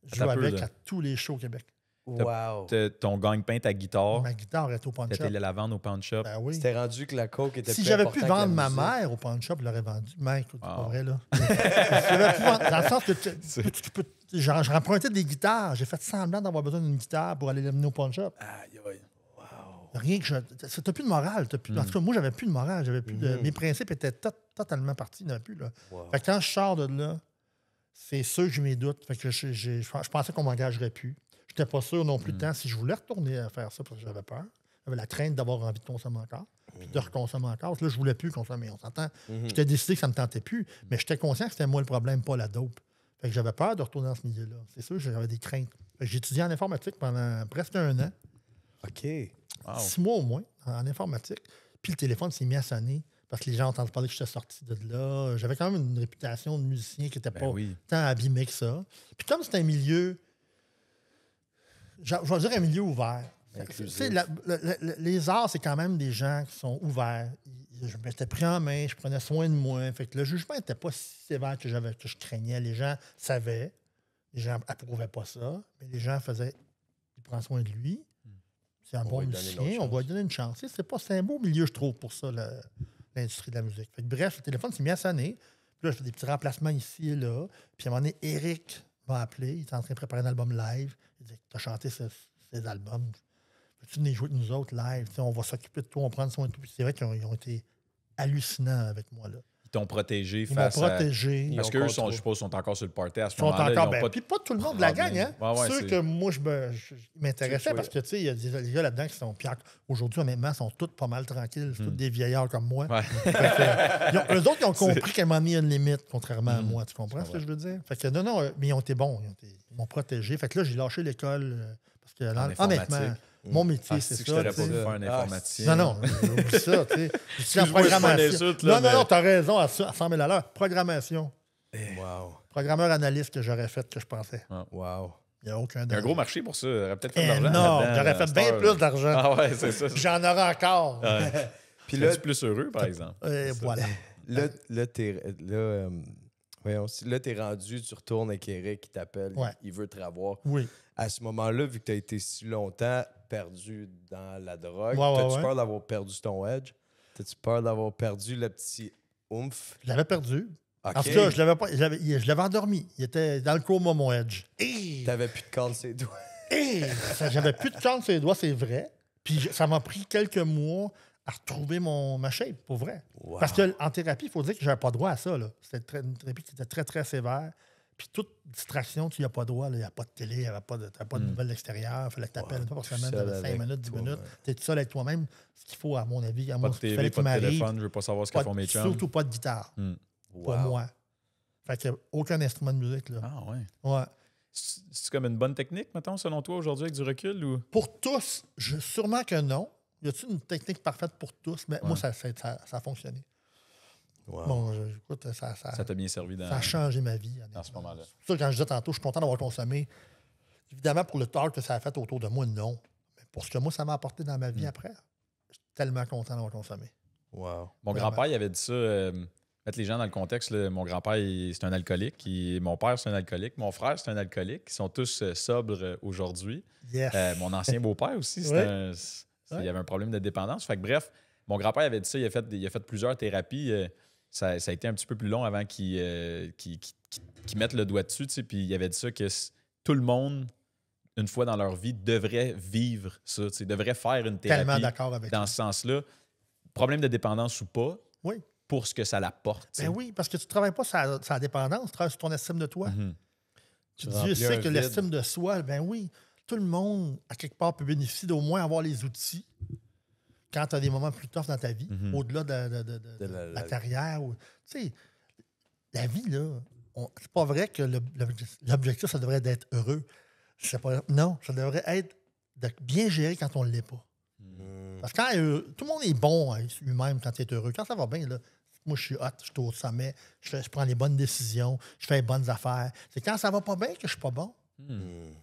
Je joue avec à tous les shows au Québec. Wow. Ton gagne-pain, ta guitare. Ma guitare est au pan shop. allé la vendre au punch shop. Ben oui. C'était rendu que la coke était Si j'avais pu vendre ma mère au pan shop, je l'aurais vendue. Mais écoute, c'est pas vrai, là. Dans le sens que tu peux. J'ai emprunté des guitares. J'ai fait semblant d'avoir besoin d'une guitare pour aller l'amener au pan shop. Aïe, aïe. Rien que je. T'as plus de morale. Parce plus... En tout cas, moi, j'avais plus de morale. J'avais mm-hmm. Mes principes étaient totalement partis. Il plus. quand je sors de là, c'est sûr que j'ai mes doutes. je, pensais qu'on m'engagerait plus. Je J'étais pas sûr non plus de mm. temps si je voulais retourner à faire ça parce que j'avais peur. J'avais la crainte d'avoir envie de consommer encore, puis de mm. reconsommer encore. Là, je voulais plus consommer, on s'entend. Mm-hmm. J'étais décidé que ça me tentait plus, mm. mais j'étais conscient que c'était moi le problème, pas la dope. que j'avais peur de retourner dans ce milieu-là. C'est sûr, j'avais des craintes. J'ai en informatique pendant presque un an. OK six mois au moins en informatique. Puis le téléphone s'est mis à sonner parce que les gens entendent parler que j'étais sorti de là. J'avais quand même une réputation de musicien qui n'était ben pas tant abîmée que ça. Puis comme c'est un milieu, je vais dire un milieu ouvert. les arts, c'est quand même des gens qui sont ouverts. Je m'étais pris en main, je prenais soin de moi. Fait que le jugement n'était pas si sévère que, que je craignais. Les gens savaient, les gens approuvaient pas ça, mais les gens faisaient, ils prend soin de lui. C'est un on bon musicien, on va lui donner une chance. C'est pas un beau milieu, je trouve, pour ça, l'industrie de la musique. bref, le téléphone s'est mis à sonner. Puis là, je fais des petits remplacements ici et là. Puis à un moment donné, Eric m'a appelé. Il était en train de préparer un album live. Il dit T'as chanté ces albums. Peux-tu venir jouer avec nous autres live On va s'occuper de tout, on prend soin de tout. c'est vrai qu'ils ont, ont, été hallucinants avec moi. là. Ils t'ont protégé ils face À... Ils Parce qu'eux, je suppose, sont encore sur le party à ce moment-là. Encore... Ben, puis pas tout le monde de ah, la gagne, hein? Ouais, que moi, je, m'intéressais parce que, tu sais, il y a des gars là-dedans qui sont... Puis aujourd'hui, honnêtement, sont tous pas mal tranquilles. C'est tous hmm. des vieillards comme moi. Ouais. Euh, eux autres, ils ont compris qu'elle m'ont mis une limite, contrairement à hmm. moi. Tu comprends ce que je veux dire? Fait que non, non, euh, mais ils ont été bons. Ils, ont m'ont protégé. Fait que là, j'ai lâché l'école euh, parce que, honnêtement Mm. Mon métier, ah, c'est ça. Que je n'aurais pas faire un ah, informaticien. non, non, oublie ça. Tu sais. Je suis en programmation. Non, non, non, tu as raison, à 100 000 à l'heure. Programmation. Eh. Wow. Programmeur analyste que j'aurais fait, que je pensais. Ah. wow. Il n'y a aucun Il y a un gros marché pour ça. Il aurait peut-être fait de eh, l'argent. Non, j'aurais fait bien plus d'argent. Ah ouais, c'est ça. J'en aurais encore. Puis là, plus heureux, par exemple. Eh, voilà. Là, tu es... Voyons, là, tu es rendu, tu retournes avec Eric, qui t'appelle, il veut te revoir. Oui. À ce moment-là, vu que tu as été si longtemps perdu dans la drogue, tu as-tu peur d'avoir perdu ton edge? As-tu peur d'avoir perdu le petit oomph? Je l'avais perdu. OK. En je l'avais, pas, je, l'avais, endormi. Il était dans le coma, mon edge. Et... T'avais plus de cornes ses doigts. Et... J'avais plus de cornes ses doigts, c'est vrai. Puis ça m'a pris quelques mois à retrouver mon, ma shape, pour vrai. Parce qu'en thérapie, il faut dire que j'avais pas droit à ça. C'était une thérapie qui était très, très sévère. Puis toute distraction, tu n'as pas droit. Il n'y a pas de télé, il n'y a pas de, pas de hmm. nouvelles extérieures. Il fallait que tu appelles une fois par semaine, 5 minutes, 10 minutes. Tu es tout seul avec toi-même. Ce qu'il faut, à mon avis, à mon avis, pas de téléphone, je veux pas savoir ce qu'elles font mes chums. Surtout pas de guitare, hmm. pour moi. Fait n'y a aucun instrument de musique. Là. Ah ouais. Ouais. C'est comme une bonne technique, maintenant selon toi, aujourd'hui, avec du recul? ou Pour tous, je, sûrement que non y a une technique parfaite pour tous? Mais ben, moi, ça, ça, ça, a fonctionné. Bon, écoute, ça, ça, bien servi dans... Ça a changé ma vie. En ce moment-là. ça, quand je disais tantôt, je suis content d'avoir consommé. Évidemment, pour le tort que ça a fait autour de moi, non. Mais pour ce que moi, ça m'a apporté dans ma vie hmm. après, je suis tellement content d'avoir consommé. Wow. Mon grand-père, il avait dit ça. Euh, mettre les gens dans le contexte, mon grand-père, c'est un alcoolique. mon père, c'est un alcoolique. Mon frère, c'est un alcoolique. Ils sont tous euh, sobres euh, aujourd'hui. mon ancien beau-père aussi, c'est un il y avait un problème de dépendance. Fait bref, mon grand-père avait dit ça, il a fait, il fait plusieurs thérapies. Euh, ça, a été un petit peu plus long avant qu'ils euh, mettent le doigt dessus. Puis il avait dit ça que tout le monde, une fois dans leur vie, devrait vivre ça, devrait faire une thérapie dans ce sens-là. Problème de dépendance ou pas, oui. pour ce que ça l'apporte. Ben oui, parce que tu ne travailles pas sur la, dépendance, tu travailles sur ton estime de toi. Mhm. Tu, que l'estime de soi, ben oui tout le monde, à quelque part, peut bénéficier d'au moins avoir les outils quand tu as des moments plus tough dans ta vie, mhm. au-delà de, la, carrière. carrière. sais, la vie, là, c'est pas vrai que l'objectif, ça devrait être d'être heureux. non, ça devrait être de bien géré quand on ne l'est pas. Hmm. Parce que euh, tout le monde est bon hein, lui-même quand il est heureux. Quand ça va bien, là, moi, je suis hot, je suis au sommet, je, prends les bonnes décisions, je fais les bonnes affaires. C'est quand ça va pas bien que je suis pas bon. Hmm. Hmm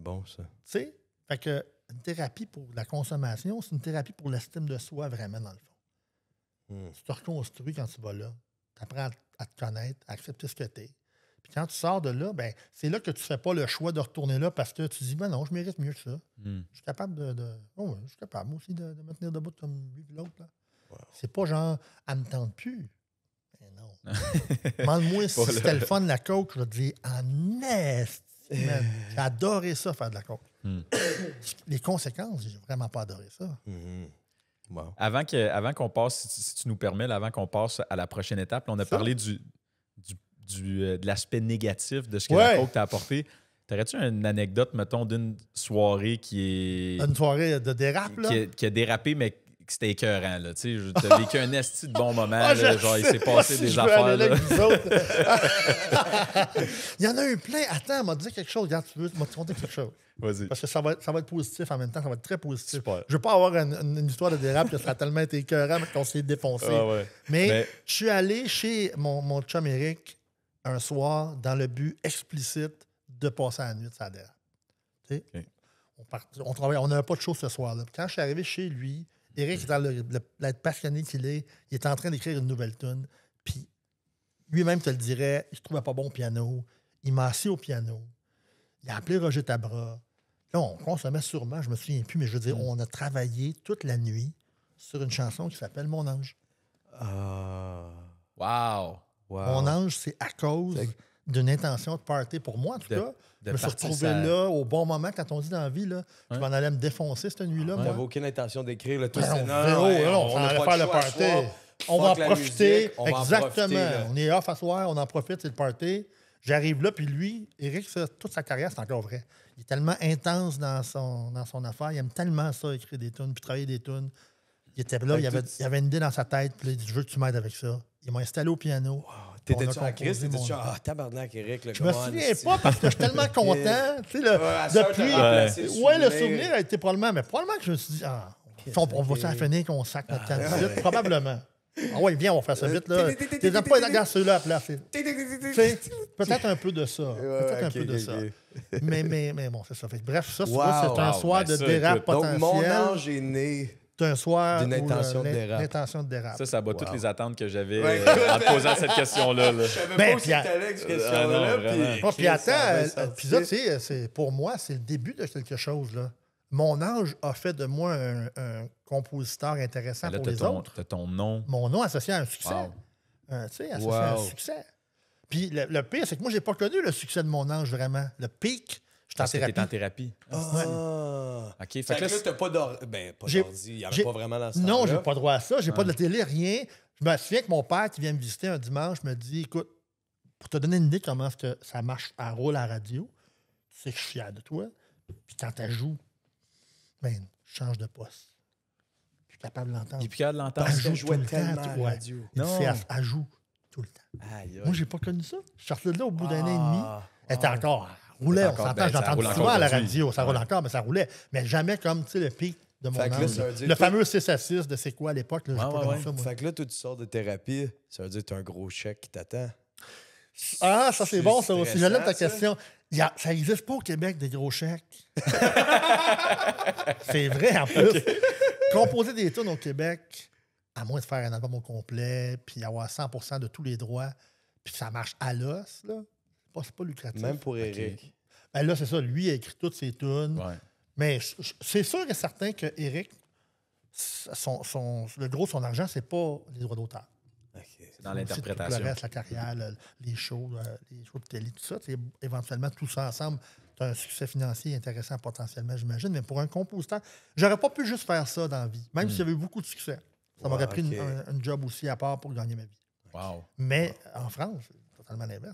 bon, ça. Tu sais? Fait que une thérapie pour la consommation, c'est une thérapie pour l'estime de soi, vraiment, dans le fond. Hmm. Tu te reconstruis quand tu vas là. Tu apprends à, te connaître, à accepter ce que tu es. Puis quand tu sors de là, ben, c'est là que tu ne fais pas le choix de retourner là parce que tu dis, ben non, je mérite mieux que ça. Hmm. Je suis capable de. de oh je suis capable aussi de, de, me tenir debout comme lui l'autre. C'est pas genre, elle me tente plus. Ben non. Demande-moi si c'était le fun, la coke, je vais te dire, en est euh. j'ai adoré ça, faire de la coke. Hmm. Les conséquences, j'ai vraiment pas adoré ça. Mhm. Avant, qu'on passe, si, tu nous permets, avant qu'on passe à la prochaine étape, on a parlé du, du, euh, de l'aspect négatif de ce que la coke t'a apporté. T'aurais-tu une anecdote, mettons, d'une soirée qui est. Une soirée de dérape, là? Qui, qui a dérapé, mais c'était écœurant. Là, tu sais, vécu un esti de bon moment. Ah, genre, il s'est passé des affaires. il y en a eu plein. Attends, m'a dit quelque chose. Regarde, tu veux, m'a dit quelque chose. Vas-y. Parce que ça va, être, ça va, être, positif en même temps, ça va être très positif. Je Je veux pas avoir une, histoire de dérape que ça a tellement été écœurant qu'on s'est défoncé. Ah mais, je suis allé chez mon, mon chum Eric un soir dans le but explicite de passer la nuit de sa dernière. Tu On, on, on pas de choses ce soir-là. Quand je suis arrivé chez lui, Eric, dans le, passionné qu'il est, il est en train d'écrire une nouvelle tune. Puis lui-même te le dirait, il se trouvait pas bon piano. Il m'a assis au piano. Il a appelé Roger Tabra. Là, on consommait sûrement, je me souviens plus, mais je veux dire, mm. on a travaillé toute la nuit sur une chanson qui s'appelle Mon ange. Ah. wow. Mon ange, c'est à cause d'une intention de party pour moi, en tout cas. De je me suis là au bon moment, quand on dit dans la vie, là, je m'en allais me défoncer cette nuit-là. On n'avait aucune intention d'écrire le ben, tout on, on, allait faire le party. On va en profiter. Exactement. on est off à soir, on en profite, c'est le party. J'arrive là, puis lui, Eric, toute sa carrière, c'est encore vrai. Il est tellement intense dans son, dans son affaire. Il aime tellement ça, écrire des tunes, puis travailler des tunes. Il était là, il avait, il avait, une idée dans sa tête, puis il dit Je veux que tu m'aides avec ça. Ils m'ont installé au piano. T'étais-tu en crise? T'étais-tu Ah, tabarnak, Eric, le Je me souviens pas parce que je suis tellement content. tu sais, le, depuis. le souvenir a été probablement. Mais probablement que je me suis dit, ah, on, va s'en finir qu'on sac notre ah, temps vite Probablement. Ah ouais, viens, on va faire ça euh, vite. là. T'es pas dans là à placer. Peut-être un peu de ça. Peut-être un peu de ça. Mais, mais, mais bon, c'est ça. Bref, ça, c'est un soir de ben dérapes potentiel. Donc, mon ange est né soir. D'une euh, intention, de dérape. Ça, ça bat toutes les attentes que j'avais euh, en posant cette question-là. Je savais ben, puis, attends, pour moi, c'est le début de quelque chose. Là. Mon ange a fait de moi un, compositeur intéressant ben pour les autres. ton nom. Mon nom associé à un succès. Euh, tu sais, associé à un succès. Puis le, pire, c'est que moi, j'ai pas connu le succès de mon ange vraiment. Le pic je suis en thérapie. en thérapie. Ah! ah. OK. Fait, que là, t'as pas d'ordi. Ben, pas d'ordi. Il n'y avait pas vraiment Non, j'ai pas droit à ça. J'ai pas de télé, rien. Je me souviens que mon père qui vient me visiter un dimanche me dit Écoute, pour te donner une idée comment ça marche à rôle à la radio, tu sais que je suis de toi. Puis quand tu joues, ben, change de poste. Je suis capable de l'entendre. Et puis capable de l'entendre. joue tout le temps. À radio. Non. joue tout le temps. Moi, j'ai pas connu ça. Je sorti de là au bout d'un an et demi. Ah. Elle était ah encore roulait. On s'entend, ben, j'entends souvent à la radio, ça roule encore, mais ça roulait. Mais jamais comme, tu sais, le pic de mon âge le fameux 6 à 6 de c'est quoi à l'époque. Là, ah, ouais, Fait que là, toi, tu de thérapie, ça veut dire que tu as un gros chèque qui t'attend. Ah, ça, c'est bon, ça aussi. Je lève ta question. ça n'existe pas au Québec, des gros chèques. c'est vrai, en plus. Composer des tunes au Québec, à moins de faire un album au complet, puis avoir 100 de tous les droits, puis ça marche à l'os, là. C'est pas lucratif. Même pour Eric. Ben là, c'est ça. Lui, a écrit toutes ses tunes. Mais c'est sûr et certain que Eric, le gros de son argent, c'est pas les droits d'auteur. C'est dans l'interprétation. Le la carrière, les shows, euh, les shows de télé, tout ça. Éventuellement, tout ça ensemble, tu un succès financier intéressant potentiellement, j'imagine. Mais pour un compositeur, j'aurais pas pu juste faire ça dans la vie, même si hmm. s'il avait eu beaucoup de succès. Ça m'aurait pris un, job aussi à part pour gagner ma vie. Wow. Mais en France,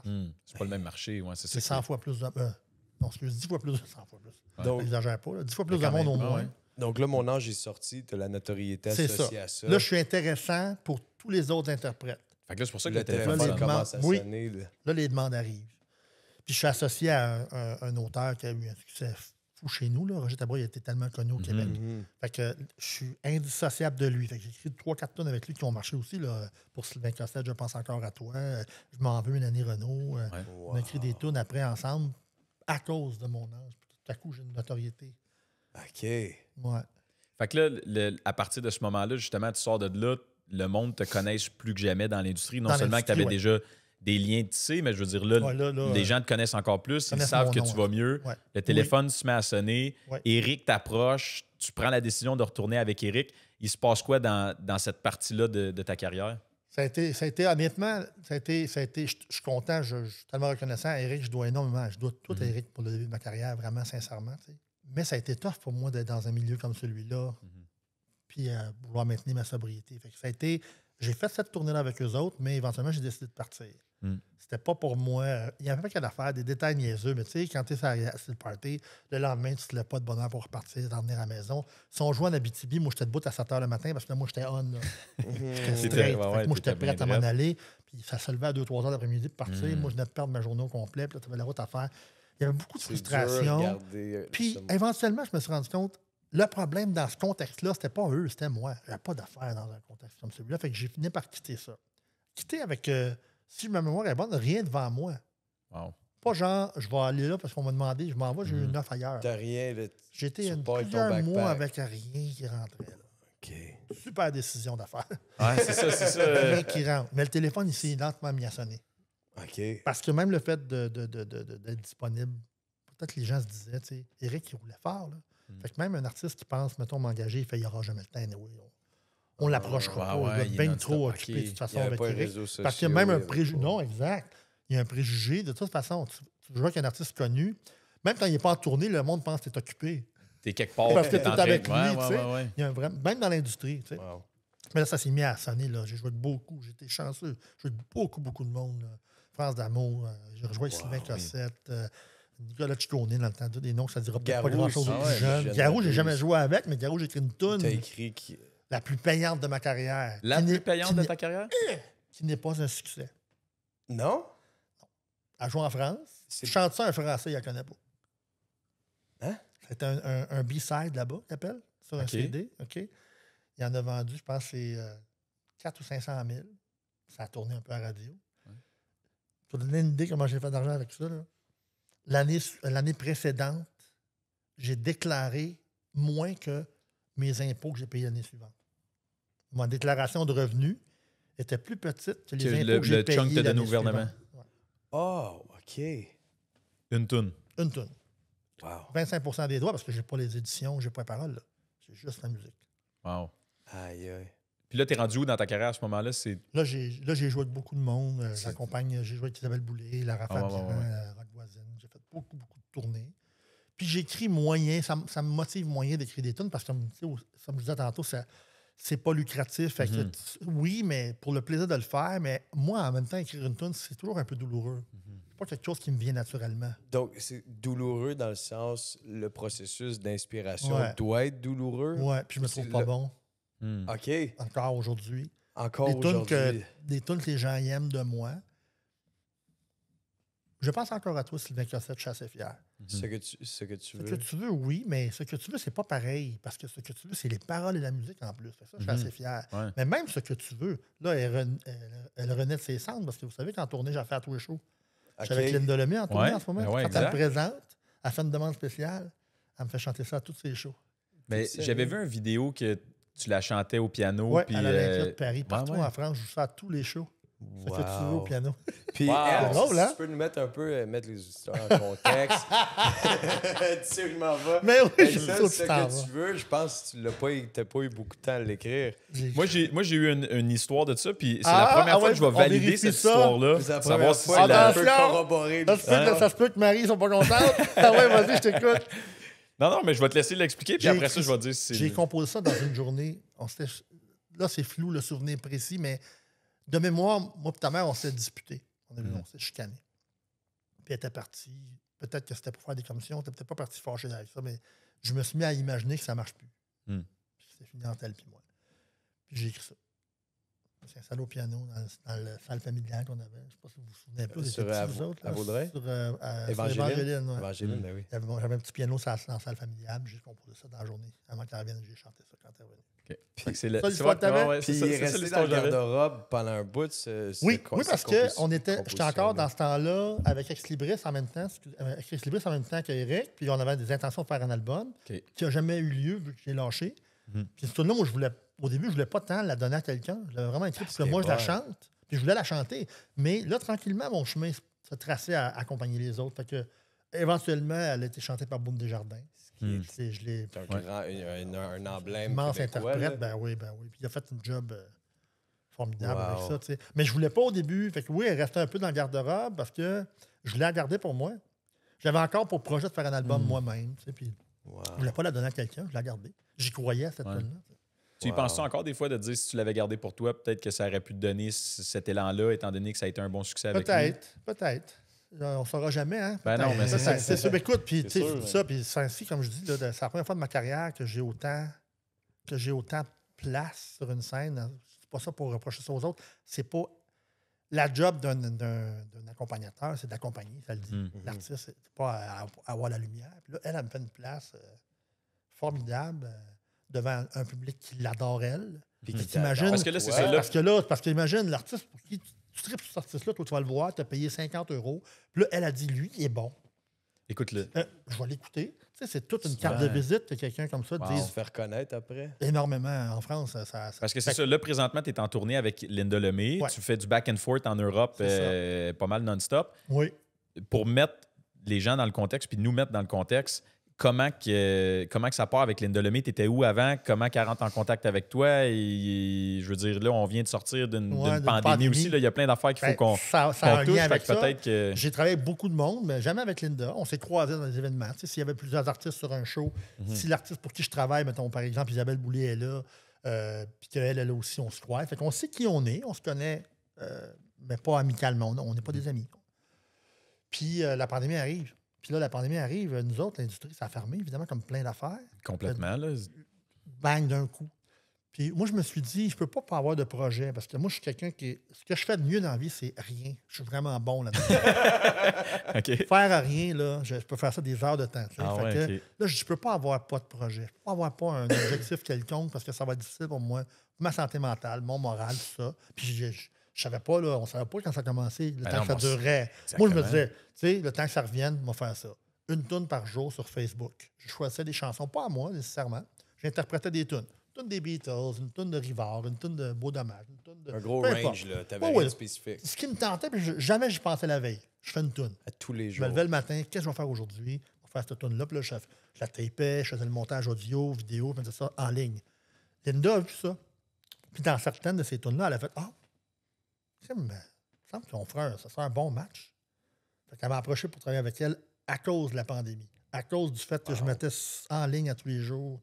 Hmm. C'est pas le même marché, ouais, c'est C'est 100 fois plus de. 10 euh, fois plus de 100 fois plus. Donc, pas, 10 fois plus de monde au moins. Donc là, mon âge est sorti de la notoriété associée à ça. Là, je suis intéressant pour tous les autres interprètes. Fait que c'est pour ça que le, téléphone, commence à sonner. Là. les demandes arrivent. Puis je suis associé à un, un auteur qui a eu un succès fou chez nous. Là. Roger Tabroy, il était tellement connu au Québec. Mm-hmm. Fait que je suis indissociable de lui. Fait que j'ai écrit 3-4 tonnes avec lui qui ont marché aussi. pour Sylvain Cossette, je pense encore à toi. Je m'en veux une année Renault. Euh, on a écrit des tonnes après ensemble à cause de mon âge. Tout à coup, j'ai une notoriété. OK. Ouais. Fait que là, à partir de ce moment-là, justement, tu sors de là, le monde te connaisse plus que jamais dans l'industrie. Non seulement que tu avais déjà des liens tissés, mais je veux dire, là, les euh, gens te connaissent encore plus, ils savent que tu vas mieux. Le téléphone se met à sonner, Eric t'approche, tu prends la décision de retourner avec Eric. Il se passe quoi dans, cette partie-là de, ta carrière? Ça a été, ça été honnêtement, ça a été, ça été je, suis content, je, suis tellement reconnaissant à Eric, je dois énormément, je dois tout à Eric mhm. pour le début de ma carrière, vraiment, sincèrement. Mais ça a été tough pour moi d'être dans un milieu comme celui-là, mhm. puis de euh, vouloir maintenir ma sobriété. ça a été, j'ai fait cette tournée-là avec eux autres, mais éventuellement, j'ai décidé de partir. Mm. C'était pas pour moi. Il y avait pas qu'à l'affaire, des détails niaiseux, mais tu sais, quand tu es sur le party, le lendemain, tu te lèves pas de bonheur pour repartir, t'en venir à la maison. Si on jouait en Abitibi, moi, j'étais debout à 7 h le matin parce que moi, j'étais on. j'étais ouais, moi, j'étais prêt à m'en aller. Puis ça se levait à 2-3 heures l'après-midi pour partir. Mm. Moi, je venais de perdre ma journée au complet. Puis là, tu avais la route à faire. Il y avait beaucoup de frustration. Euh, puis éventuellement, je me suis rendu compte, le problème dans ce contexte-là, c'était pas eux, c'était moi. J'avais pas d'affaires dans un contexte comme celui-là. Fait que j'ai fini par quitter ça. Quitter avec. Euh, si ma mémoire est bonne, rien devant moi. Pas genre, je vais aller là parce qu'on m'a demandé, je m'en vais, j'ai eu hmm. une offre ailleurs. T'as rien. J'étais un mois avec rien qui rentrait. OK. Super décision d'affaire. Ouais, c'est ça, c'est ça. Rien qui rentre. Mais le téléphone, ici, il lentement mis à sonner. OK. Parce que même le fait de- de- de- de- d'être disponible, peut-être que les gens se disaient, tu sais, Eric, il roulait fort. Là. Hmm. Fait que même un artiste qui pense, mettons, m'engager, il fait, il n'y aura jamais le temps. anyway on l'approchera pas. Ah ouais, il est bien trop occupé de toute façon avec Eric. parce qu'il y a même un préjugé. Non, exact. Il y a un préjugé. De toute façon, tu, vois qu'un artiste connu, même quand il n'est pas en tournée, le monde pense que tu es occupé. Tu es quelque part. Parce que tu es avec lui. Ouais, il y a Même dans l'industrie. tu sais. Mais là, ça s'est mis à sonner. J'ai joué de beaucoup. J'étais chanceux. J'ai joué beaucoup, beaucoup de monde. France d'amour. Euh, j'ai rejoint Sylvain Cossette. Euh, Nicolas Ciccone, dans le temps, des noms, ça ne dira pas grand-chose j'ai jamais joué avec, mais Garou, j'ai écrit une toune. écrit la plus payante de ma carrière. La plus payante de ta carrière? Eh! Qui n'est pas un succès. Non? Non. Elle joue en France. Je chante ça un Français, il la connaît pas. Hein? C'était un, un, B-side là-bas, t'appelles? Sur un CD, OK? Il en a vendu, je pense, c'est 400 euh, ou 500 000. Ça a tourné un peu à la radio. Pour donner une idée comment j'ai fait d'argent avec ça, l'année précédente, j'ai déclaré moins que mes impôts que j'ai payés l'année suivante. Ma déclaration de revenus était plus petite que les impôts que j'ai payés. Le chunk donné au gouvernement. Oh, OK. Une tonne. Une tonne. Wow. 25 des droits parce que je n'ai pas les éditions, je n'ai pas les parole. C'est juste la musique. Wow. Aïe, aïe. Puis là, tu es rendu où dans ta carrière à ce moment-là? Là, j'ai joué avec beaucoup de monde. Euh, j'accompagne, j'ai joué avec Isabelle Boulay, Lara oh, Fabian, euh, Voisine. J'ai fait beaucoup, beaucoup de tournées. Puis j'écris moyen, ça, me motive moyen d'écrire des tunes parce que, comme, je disais tantôt, ça, c'est pas lucratif. Mhm. oui, mais pour le plaisir de le faire, mais moi, en même temps, écrire une tune, c'est toujours un peu douloureux. Mhm. C'est pas quelque chose qui me vient naturellement. Donc, c'est douloureux dans le sens, le processus d'inspiration doit être douloureux. Ouais, puis je me trouve pas bon. Hmm. OK. Encore aujourd'hui. Encore aujourd'hui. Des tunes que les gens aiment de moi, je pense encore à toi, Sylvain Cossette, suis assez fier. Ce, mhm. que tu, veux. Ce que tu veux, oui, mais ce que tu veux, c'est pas pareil. Parce que ce que tu veux, c'est les paroles et la musique en plus. ça, je suis mhm. assez fier. Mais même ce que tu veux, là, elle, renaît de ses cendres. Parce que vous savez qu'en tournée, j'ai fait à tous les shows. J'avais Je suis avec en tournée en ce moment. Ben Quand elle me présente, elle fait une demande spéciale. Elle me fait chanter ça à tous ses shows. Mais j'avais vu une vidéo que tu la chantais au piano. Oui, à la de Paris. Partout en France, je joue ça à tous les shows. Ça fait toujours au piano. Puis, euh, hein? tu peux nous mettre un peu, euh, mettre les histoires en contexte. tu sais où m'en vais. Mais oui, je sais ce que tu veux. Je pense que tu n'as pas, pas eu beaucoup de temps à l'écrire. Moi, j'ai, eu une, histoire de ça, puis c'est la ah, première ah fois que je vais valider cette histoire-là. Savoir si c'est corroboré. Ça, ça se peut que Marie ne soit pas contente. ah ouais, vas-y, je t'écoute. Non, non, mais je vais te laisser l'expliquer, puis après ça, je vais dire si J'ai composé ça dans une journée. Là, c'est flou, le souvenir précis, mais de mémoire, moi et ta mère, on s'est disputé. Mhm. On, s'est chicané. Puis elle était partie. Peut-être que c'était pour faire des commissions. Elle n'était peut-être pas partie fâcher avec ça, mais je me suis mis à imaginer que ça ne marche plus. Mhm. Puis C'est fini en tel puis moi. Puis j'ai écrit ça. C'est un salon piano dans, la salle familiale qu'on avait. Je ne sais pas si vous vous souvenez un peu. Sur, euh, autres, Sur, Evangeline. Euh, Evangeline, ben oui. J'avais un petit piano dans la salle familiale, j'ai composé ça dans la journée. Avant qu'elle revienne, j'ai chanté ça quand elle est revenue. Puis, c'est le, ça, de puis il est resté dans le garde-robe pendant un bout. oui, oui, parce que on était, j'étais encore dans ce temps-là avec Ex Libris en même temps, avec euh, en même temps qu'Eric, puis on avait des intentions de faire un album qui n'a jamais eu lieu vu que j'ai lâché. Mhm. Puis tout le monde, moi, je voulais au début, je voulais pas tant la donner à quelqu'un. Je l'avais vraiment écrit parce que moi, je la hein. chante. Puis je voulais la chanter. Mais là, tranquillement, mon chemin se traçait à accompagner les autres. Fait que, éventuellement, elle a été chantée par Boum Desjardins. Hmm. l'ai... C'est ouais. un, un, emblème. Immense interprète, ben oui, ben oui. Puis il a fait un job euh, formidable avec ça. Mais je voulais pas au début. Fait que oui, elle restait un peu dans le garde-robe parce que je la gardais pour moi. J'avais encore pour projet de faire un album hmm. moi-même. Puis ne je voulais pas la donner à quelqu'un, je la gardais. J'y croyais à cette ouais. là tu y penses -tu encore des fois de dire si tu l'avais gardé pour toi, peut-être que ça aurait pu te donner cet élan-là, étant donné que ça a été un bon succès avec Peut-être, peut-être. Euh, on ne saura jamais, hein? Ben non, mais c'est sûr. Ben, écoute, puis tu sais, hein. ça, puis c'est ainsi, comme je dis, c'est la première fois de ma carrière que j'ai autant que j'ai autant place sur une scène. C'est pas ça pour reprocher ça aux autres. C'est pas la job d'un accompagnateur, c'est d'accompagner, ça le dit. l'artiste. Hmm. Ce L'artiste, c'est pas à, avoir la lumière. Puis là, elle, elle me fait une place euh, formidable. Euh, devant un public qui l'adore, elle. qui Parce que là, c'est ça. Parce que là, parce que imagine, l'artiste pour qui tu, tu sur cet artiste-là, toi, tu vas le voir, tu as payé 50 euros. Puis là, elle a dit, lui, il est bon. Écoute-le. Euh, je vais l'écouter. Tu sais, c'est toute une carte de visite que quelqu'un comme ça dise. Se faire connaître après. Énormément en France. Parce que c'est ça. Là, présentement, tu es en tournée avec Linda Lemay. Tu fais du back and forth en Europe euh, pas mal non-stop. Oui. Pour mettre les gens dans le contexte, puis nous mettre dans le contexte, comment que, comment que ça part avec Linda Lemay? T'étais où avant? Comment qu'elle rentre en contact avec toi? Et, je veux dire, là, on vient de sortir d'une pandémie, aussi. il y a plein d'affaires qu'il faut qu'on J'ai travaillé avec beaucoup de monde, mais jamais avec Linda. On s'est croisés dans des événements. S'il y avait plusieurs artistes sur un show, mhm. si l'artiste pour qui je travaille, mettons, par exemple, Isabelle Boulay est là, euh, puis qu'elle, là aussi, on se croise. Fait qu'on sait qui on est, on se connaît, euh, mais pas amicalement. On n'est pas mhm. des amis. Puis euh, la pandémie arrive. Puis là, la pandémie arrive, nous autres, l'industrie, ça a fermé, évidemment, comme plein d'affaires. Complètement, là. Bang d'un coup. Puis moi, je me suis dit, je ne peux pas pas avoir de projet parce que moi, je suis quelqu'un qui. Ce que je fais de mieux dans la vie, c'est rien. Je suis vraiment bon là-dedans. okay. Faire rien, là, je, peux faire ça des heures de temps. Ah Là, je ne peux pas avoir pas de projet. Je ne peux pas avoir pas un objectif quelconque parce que ça va être difficile pour moi, ma santé mentale, mon moral, tout ça. Puis je, je savais pas, là, on savait pas quand ça commençait, le ben temps que ça durait. Moi, je me disais, tu sais, le temps que ça revienne, on va faire ça. Une tune par jour sur Facebook. Je choisissais des chansons, pas à moi nécessairement. J'interprétais des tunes. Une tonne des Beatles, une tune de Rivard, une tune de Beau une de. Un gros range, là. T'avais oh, de spécifique. Ce qui me tentait, puis je, jamais j'y pensais la veille. Je fais une tune À tous les jours. Je me levais le matin, qu'est-ce que je vais faire aujourd'hui? Je vais faire cette tune là Puis là, je, la tapais, je faisais le montage audio, vidéo, je faisais ça en ligne. Linda a vu ça. Puis dans certaines de ces tunes là elle a fait Ah, il me semble qu'on fera ça un bon match. Elle m'a approché pour travailler avec elle à cause de la pandémie, à cause du fait que je mettais en ligne à tous les jours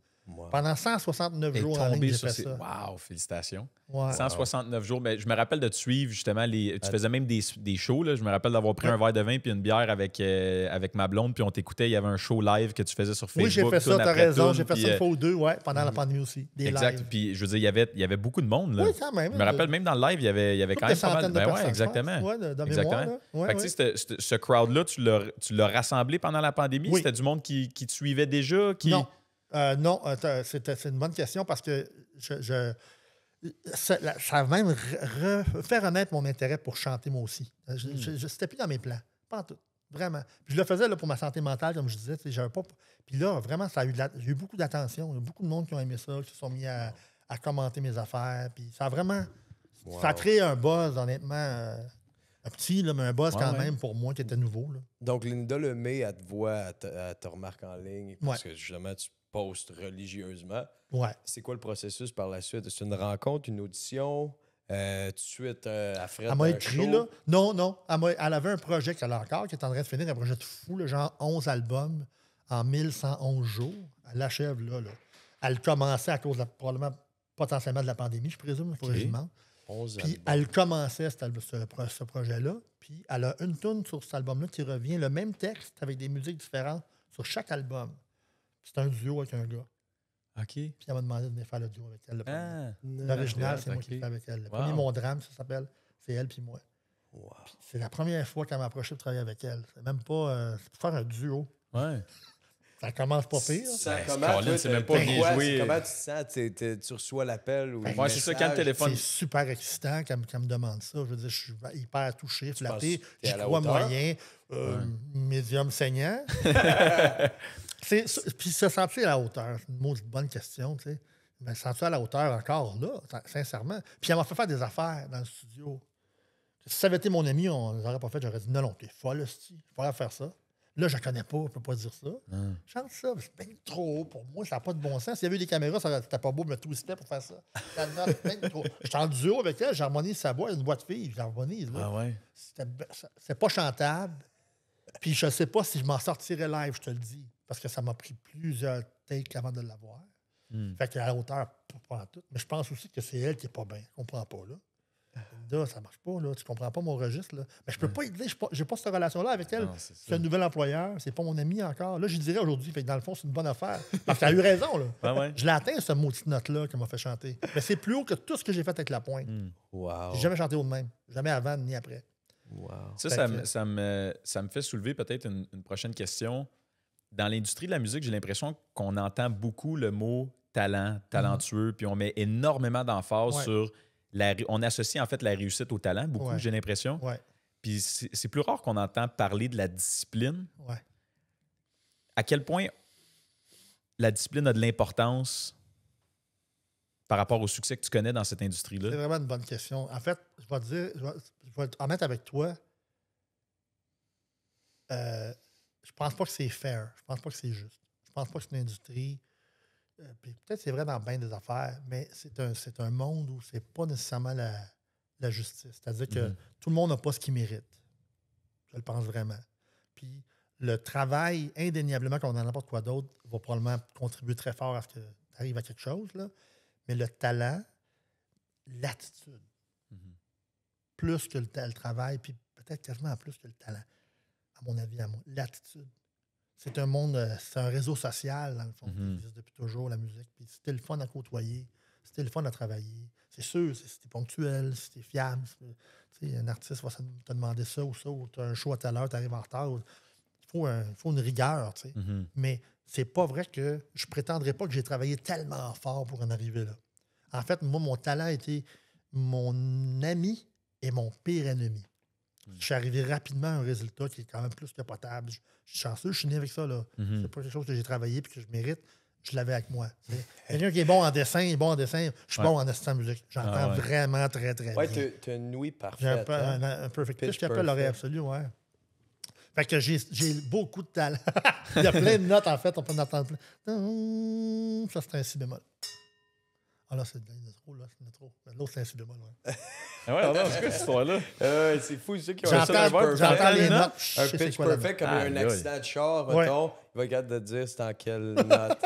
pendant 169 jours ça. Wow, félicitations. 169 jours. Mais ben, je me rappelle de te suivre, justement. Les... Tu euh, faisais même des, des shows. Je me rappelle d'avoir pris un verre de vin puis une bière avec, euh, avec ma blonde, puis on t'écoutait. Il y avait un show live que tu faisais sur Facebook. Oui, j'ai fait ça, Tu as raison. J'ai fait ça une euh, fois ou deux, pendant la mm. pandémie aussi. exact. Puis je veux dire, il y avait, il y avait beaucoup de monde. Là. Oui, même. Je me rappelle même dans le live, il y avait, y avait quand même pas mal de ben, ouais, exactement. exactement. ce crowd-là, tu l'as rassemblé pendant la pandémie? C'était du monde qui te suivait déjà? qui euh, non, euh, c'est une bonne question parce que je, ça, même fait remettre mon intérêt pour chanter moi aussi. Euh, hmm. C'était plus dans mes plans. Pas en tout. Vraiment. je le faisais là, pour ma santé mentale, comme je disais. J'ai pas. Puis là, vraiment, ça a eu, beaucoup d'attention. Il y a beaucoup de monde qui ont aimé ça, qui se sont mis à, commenter mes affaires. Puis ça a vraiment. Ça a créé un buzz, honnêtement. Un petit, mais un buzz quand même pour moi qui était nouveau. Donc, Linda Lemay, elle te voit, elle te, remarque en ligne parce que justement, tu post religieusement. Ouais. C'est quoi le processus par la suite? C'est une rencontre, une audition? Euh, tout de suite à euh, Fred. Elle m'a écrit, là. Non, non. Elle, avait un projet qu'elle a encore, qui est en train de finir, un projet de fou, là, genre 11 albums en 1111 jours. Elle l'achève, là, Elle commençait à cause, probablement, potentiellement de la pandémie, je présume, okay. Puis elle commençait cet album, ce, projet-là. Puis elle a une tune sur cet album-là qui revient, le même texte avec des musiques différentes sur chaque album. C'est un duo avec un gars. OK. Puis elle m'a demandé de venir faire le duo avec elle. Ah. Ah, L'original, c'est moi qui le fais avec elle. Le premier, mon drame, ça s'appelle, c'est elle puis moi. C'est la première fois qu'elle m'a approché de travailler avec elle. C'est même pas. Euh, c'est pour faire un duo. Ouais. Ça commence pas pire. Ça ben, commence. c'est même pas bien joué. Comment tu te sens? tu reçois l'appel ou. moi ben, c'est ça, quand le téléphone. C'est super excitant qu'elle me demande ça. Je veux dire, je suis hyper touché, flatté. Je crois moyen, euh, ouais. médium saignant. Puis se sentir à la hauteur, c'est une bonne question, tu sais. Mais sentir à la hauteur encore là, sincèrement. Puis elle m'a fait faire des affaires dans le studio. Si ça avait été mon ami, on les aurait pas fait. J'aurais dit non, non, t'es folle, aussi. Je faire ça. Là, je ne connais pas, je ne peux pas dire ça. Je hein. Chante ça, c'est bien trop haut pour moi, ça n'a pas de bon sens. S'il y avait eu des caméras, ça n'était pas beau de me twister pour faire ça. Je J'étais en duo avec elle, j'harmonise sa voix, une voix de fille, j'harmonise. Ah ouais. C'était pas chantable. Puis je ne sais pas si je m'en sortirais live, je te le dis parce que ça m'a pris plusieurs takes avant de l'avoir. Hmm. Fait qu'elle à la hauteur, pas tout. Mais je pense aussi que c'est elle qui est pas bien. Je comprends pas, là. Ah. Là, ça marche pas, là. Tu comprends pas mon registre, là. Mais je peux pas aider. J'ai pas, cette relation-là avec ah elle. C'est un nouvel employeur. C'est pas mon ami encore. Là, je dirais aujourd'hui. Fait dans le fond, c'est une bonne affaire. Parce qu'elle a eu raison, là. Je l'ai atteint, ce de note-là qu'elle m'a fait chanter. Mais c'est plus haut que tout ce que j'ai fait avec la pointe. Hmm. J'ai jamais chanté au même. Jamais avant ni après. Ça, ça, me, fait soulever peut-être une prochaine question dans l'industrie de la musique, j'ai l'impression qu'on entend beaucoup le mot talent, talentueux, mhm. puis on met énormément d'emphase sur la, on associe en fait la réussite au talent, beaucoup, j'ai l'impression. Ouais. Puis c'est plus rare qu'on entend parler de la discipline. À quel point la discipline a de l'importance par rapport au succès que tu connais dans cette industrie-là? C'est vraiment une bonne question. En fait, je vais te dire, je vais, en mettre avec toi. Euh, je pense pas que c'est fair. Je pense pas que c'est juste. Je pense pas que c'est une industrie. Euh, peut-être c'est vrai dans bien des affaires, mais c'est un, un monde où c'est pas nécessairement la, la justice. C'est-à-dire que mhm. tout le monde n'a pas ce qu'il mérite. Je le pense vraiment. Puis le travail, indéniablement, qu'on dans n'importe quoi d'autre, va probablement contribuer très fort à ce que tu arrives à quelque chose. Là. Mais le talent, l'attitude, mhm. plus que le travail, puis peut-être quasiment plus que le talent mon avis, à l'attitude. C'est un monde, euh, c'est un réseau social, dans le fond, qui mhm. existe depuis toujours, la musique. Puis c'était le fun à côtoyer, c'était le fun à travailler. C'est sûr, c'était ponctuel, c'était fiable, un artiste va te demander ça ou ça, ou as un show à telle heure, arrives en retard. Il faut, un, faut une rigueur, tu sais. Mhm. Mais c'est pas vrai que je prétendrais pas que j'ai travaillé tellement fort pour en arriver là. En fait, moi, mon talent était mon ami et mon pire ennemi. Je suis arrivé rapidement à un résultat qui est quand même plus que potable. Je, suis chanceux, je suis né avec ça. là. Mhm. C'est pas quelque chose que j'ai travaillé et que je mérite. Je l'avais avec moi. Quelqu'un qui est bon en dessin, il est bon en dessin. Je suis bon en assistant musique. J'entends ah vraiment très, très bien. Ouais, tu as une nuit parfaite. J'ai un, hein? un, perfect pitch, appelle l'oreille absolue, ouais. Fait que j'ai beaucoup de talent. il y a plein de notes, en fait. On peut en entendre plein. Ça, c'est un si bémol. Ah là, c'est trop, là. C'est L'autre, c'est un si bémol, ouais. Ah euh, ouais, c'est là c'est fou, ceux qui ont un pitch J'entends les notes. Un pitch perfect, comme un accident de char, Il va être de dire c'est en quelle note.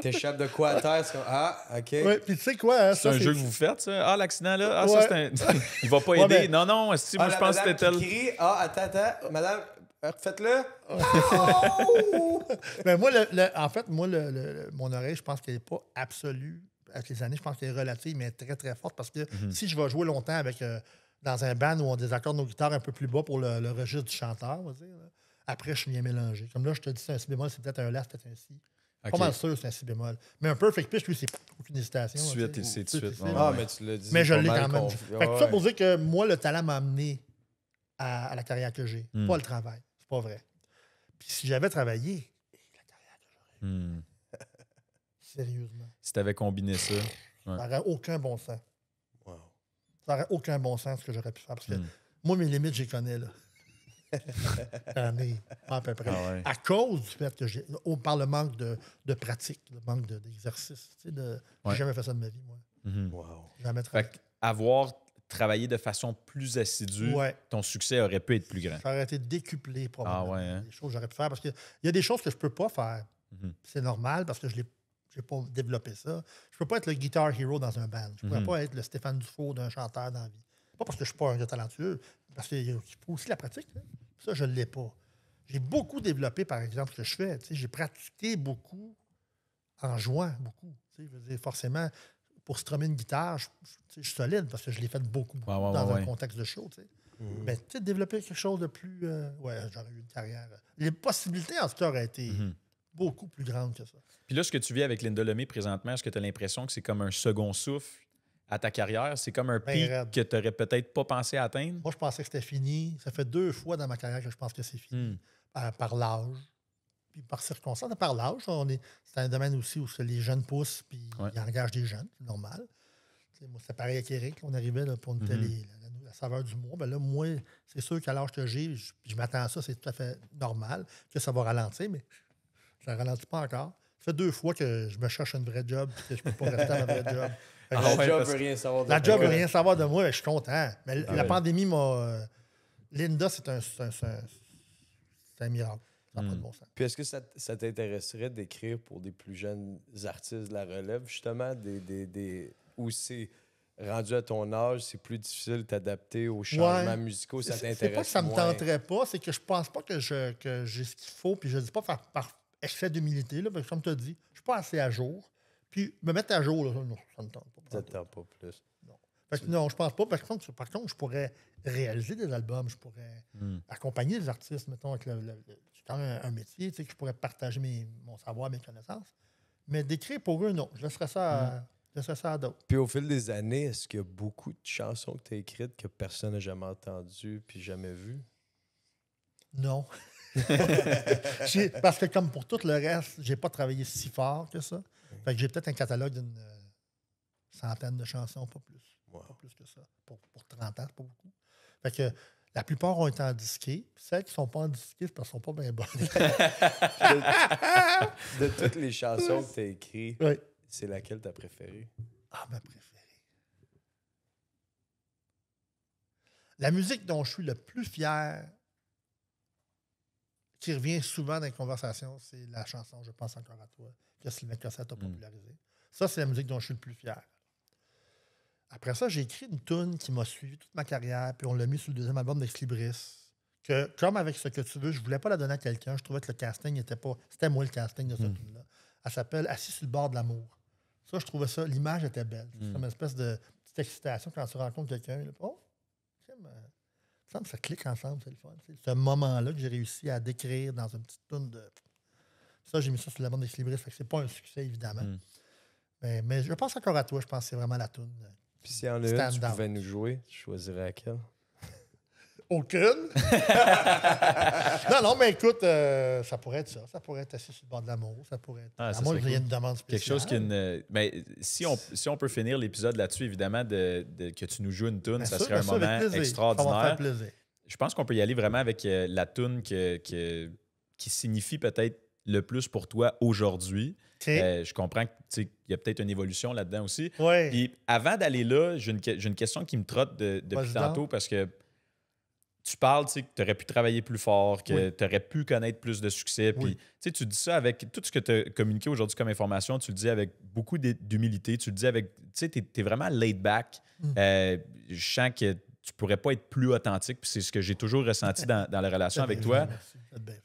T'échappes de quoi à terre? ah, OK. Ouais, puis tu sais quoi? Hein, c'est un jeu que vous faites, ça? Ah, l'accident là? Ah, ça, c'est un. Il va pas aider. Non, non, si, moi, ah, je pense que c'était tel. Ah, attends, attends. Madame, Faites-le. Oh! Mais moi, le, en fait, moi, le, mon oreille, je pense qu'elle n'est pas absolue avec les années, je pense qu'elle est relative, mais très, très forte parce que mhm. si je vais jouer longtemps avec euh, dans un band où on désaccorde nos guitares un peu plus bas pour le, registre du chanteur, après, je suis bien mélangé. Comme là, je te dis, c'est un si bémol, c'est peut-être un la, c'est peut-être un si. Comment Pas mal sûr, c'est un si bémol. Mais un perfect pitch, lui, c'est aucune hésitation. Suite et c'est de suite ah, mais tu l'as dit. Mais je l'ai quand même. Fait que ça pour dire que moi, le talent m'a amené à, la carrière que j'ai, hmm. pas le travail. C'est pas vrai. Puis si j'avais travaillé, eh, la carrière que j'aurais Sérieusement. Si tu avais combiné ça. Ça n'aurait aucun bon sens. Ça n'aurait aucun bon sens ce que j'aurais pu faire. Parce que hmm. moi, mes limites, je les connais. Là. à peu près. Ah à cause du fait que j'ai. Par le manque de, de pratique, le manque d'exercice. J'ai jamais fait ça de ma vie, moi. Mhm. wow. Jamais Fait avoir travaillé de façon plus assidue, ton succès aurait pu être plus grand. Ça aurait été décuplé, probablement. Ah ouais, hein. des choses que j'aurais pu faire. Parce qu'il y a des choses que je ne peux pas faire. Mhm. C'est normal parce que je ne l'ai je n'ai pas développé ça. Je peux pas être le guitar hero dans un band. Je pourrais mhm. pas être le Stéphane Dufour d'un chanteur dans la vie. Pas parce que je suis pas un gars talentueux, parce qu'il faut aussi la pratique. Hein. Ça, je ne l'ai pas. J'ai beaucoup développé, par exemple, ce que je fais. J'ai pratiqué beaucoup en jouant beaucoup. forcément, pour strummer une guitare, je, suis solide parce que je l'ai fait beaucoup, dans un contexte de show. Mhm. Mais tu développer quelque chose de plus. Euh, ouais, j'aurais eu une carrière. Les possibilités, en tout cas, auraient été. Mhm beaucoup plus grande que ça. Puis là, ce que tu vis avec Linda présentement, est-ce que tu as l'impression que c'est comme un second souffle à ta carrière? C'est comme un ben, pic que tu n'aurais peut-être pas pensé atteindre? Moi, je pensais que c'était fini. Ça fait deux fois dans ma carrière que je pense que c'est fini. Hmm. Par, l'âge, puis par circonstance, par l'âge. C'est un domaine aussi où les jeunes poussent puis ils engagent des jeunes, c'est normal. Moi, c'est pareil avec Eric, on arrivait pour une mhm. la, saveur du mois. Ben là, moi, c'est sûr qu'à l'âge que j'ai, je, je m'attends à ça, c'est tout à fait normal que ça va ralentir, mais ça ne ralentit pas encore. Ça fait deux fois que je me cherche une vrai job et que je ne peux pas rester à la vraie job. Ah, la job ne veut rien savoir de La job veut rien savoir de moi, je suis content. Mais ah la pandémie m'a. Euh, Linda, c'est un, c'est un, miracle. Ça hmm. bon sens. Puis est-ce que ça, t'intéresserait d'écrire pour des plus jeunes artistes de la relève, justement, des, des, des... où c'est rendu à ton âge, c'est plus difficile de t'adapter aux changements musicaux, ça t'intéresse pas que ça me tenterait pas, c'est que je pense pas que j'ai que ce qu'il faut, puis je dis pas faire parfait excès d'humilité, là, parce que, comme tu as dit, je suis pas assez à jour. Puis me mettre à jour, ça ne tente pas. Ça ne tente pas plus. Non. parce que, non, je pense pas. Par contre, je pourrais réaliser des albums, je pourrais hmm. accompagner des artistes, mettons, avec un, métier, tu sais, que je pourrais partager mon savoir, mes connaissances. Mais d'écrire pour eux, non. Je laisserais ça à, hmm. à d'autres. Puis au fil des années, est-ce qu'il y a beaucoup de chansons que tu as écrites que personne n'a jamais entendues puis jamais vues? Non. parce que comme pour tout le reste, j'ai pas travaillé si fort que ça. Fait que j'ai peut-être un catalogue d'une euh, centaine de chansons, pas plus. plus que ça. Pour, pour 30 ans, pas beaucoup. Fait que la plupart ont été en disqué. Celles qui sont pas en disqué, c'est parce qu'elles sont pas bien bonnes. de, toutes les chansons que tu as écrites, c'est laquelle tu as préférée? Ah, ma préférée. La musique dont je suis le plus fier, qui revient souvent dans les conversations, c'est la chanson Je pense encore à toi que Sylvain Cossette a mm. popularisé. Ça, c'est la musique dont je suis le plus fier. Après ça, j'ai écrit une tune qui m'a suivi toute ma carrière, puis on l'a mis sur le deuxième album d'Exlibris. Que, comme avec ce que tu veux, je ne voulais pas la donner à quelqu'un. Je trouvais que le casting n'était pas. C'était moi le casting de cette mm. là Elle s'appelle Assis sur le bord de l'amour. Ça, je trouvais ça. L'image était belle. C'est mm. comme une espèce de petite excitation quand tu rencontres quelqu'un. Oh, euh, ça, clique ensemble, c'est le fun. C'est ce moment-là que j'ai réussi à décrire dans une petite toune de. Ça, j'ai mis ça sur la bande des Fait que c'est pas un succès, évidemment. Hmm. Mais, je pense encore à toi. Je pense que c'est vraiment la toune. Euh, Puis si tu pouvais nous jouer, tu choisirais quelle? Aucune. non, non, mais écoute, euh, ça pourrait être ça. Ça pourrait être assis sur le bord de l'amour. Ça pourrait être. Ah, à moins que une demande spéciale. Quelque chose qui. Une... Euh, ben, si, on, si on peut finir l'épisode là-dessus, évidemment, de, que tu nous joues une tune, ça serait un moment extraordinaire. Ça Je pense qu'on peut y aller vraiment avec euh, la tune que, que, qui signifie peut-être le plus pour toi aujourd'hui. je comprends qu'il y a peut-être une évolution là-dedans aussi. Ouais. Puis avant d'aller là, j'ai une, une, question qui me trotte depuis tantôt parce que tu parles, tu sais, que tu aurais pu travailler plus fort, que tu aurais pu connaître plus de succès. Puis, tu dis ça avec tout ce que tu as communiqué aujourd'hui comme information, tu le dis avec beaucoup d'humilité, tu le dis avec, tu sais, tu es, vraiment laid back. Mmh. Euh, je sens que tu pourrais pas être plus authentique, puis c'est ce que j'ai toujours ressenti dans, dans, la relation avec toi.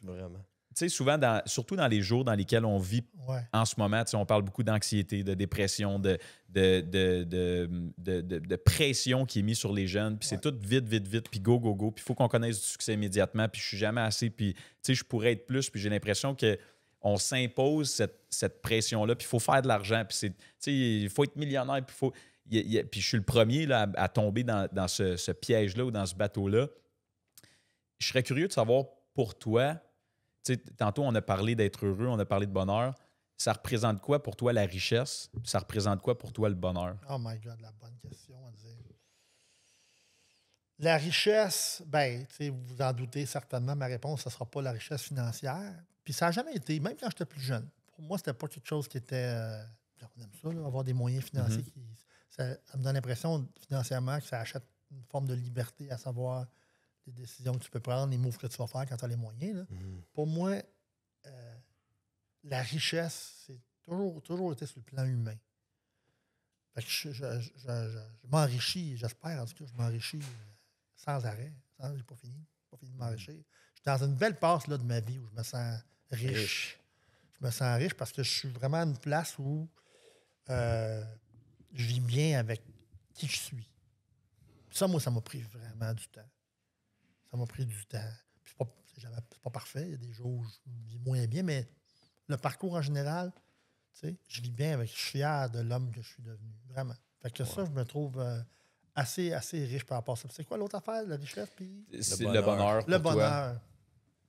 Vraiment souvent, surtout dans les jours dans lesquels on vit en ce moment, on parle beaucoup d'anxiété, de dépression, de de, pression qui est mise sur les jeunes. Puis c'est tout vite, vite, vite, puis go, go, go. Puis il faut qu'on connaisse du succès immédiatement, puis je suis jamais assez, puis je pourrais être plus. Puis j'ai l'impression que on s'impose cette, pression-là, puis il faut faire de l'argent, puis il faut être millionnaire, puis faut... puis je suis le premier là, à, tomber dans, ce piège-là ou dans ce bateau-là. Je serais curieux de savoir pour toi, tantôt, on a parlé d'être heureux, on a parlé de bonheur. Ça représente quoi pour toi la richesse? Ça représente quoi pour toi le bonheur? Oh my God, la bonne question à dire. La richesse, ben, vous vous en doutez certainement, ma réponse, ça ne sera pas la richesse financière. Puis ça n'a jamais été, même quand j'étais plus jeune. Pour moi, c'était pas quelque chose qui était. Euh, on aime ça, avoir des moyens financiers. Mhm. qui, ça, me donne l'impression financièrement que ça achète une forme de liberté, à savoir des décisions que tu peux prendre, les moves que tu vas faire quand tu as les moyens. Mhm. Pour moi, euh, la richesse, c'est toujours, toujours été sur le plan humain. je, m'enrichis, j'espère en tout cas, je m'enrichis euh, sans arrêt. Sans, hein, n'ai pas fini. pas fini de m'enrichir. Mhm. Je suis dans une belle passe là, de ma vie où je me sens riche. Je me sens riche parce que je suis vraiment à une place où euh, je vis bien avec qui je suis. Ça, moi, ça m'a pris vraiment du temps. Ça m'a pris du temps. c'est pas, parfait. Il y a des jours où je vis moins bien, mais le parcours en général, tu sais, je vis bien avec. le de l'homme que je suis devenu. Vraiment. Fait que ça, je me trouve. Euh, assez, assez riche par rapport à ça. C'est quoi l'autre affaire, la richesse? Puis... C'est le bonheur. Le bonheur.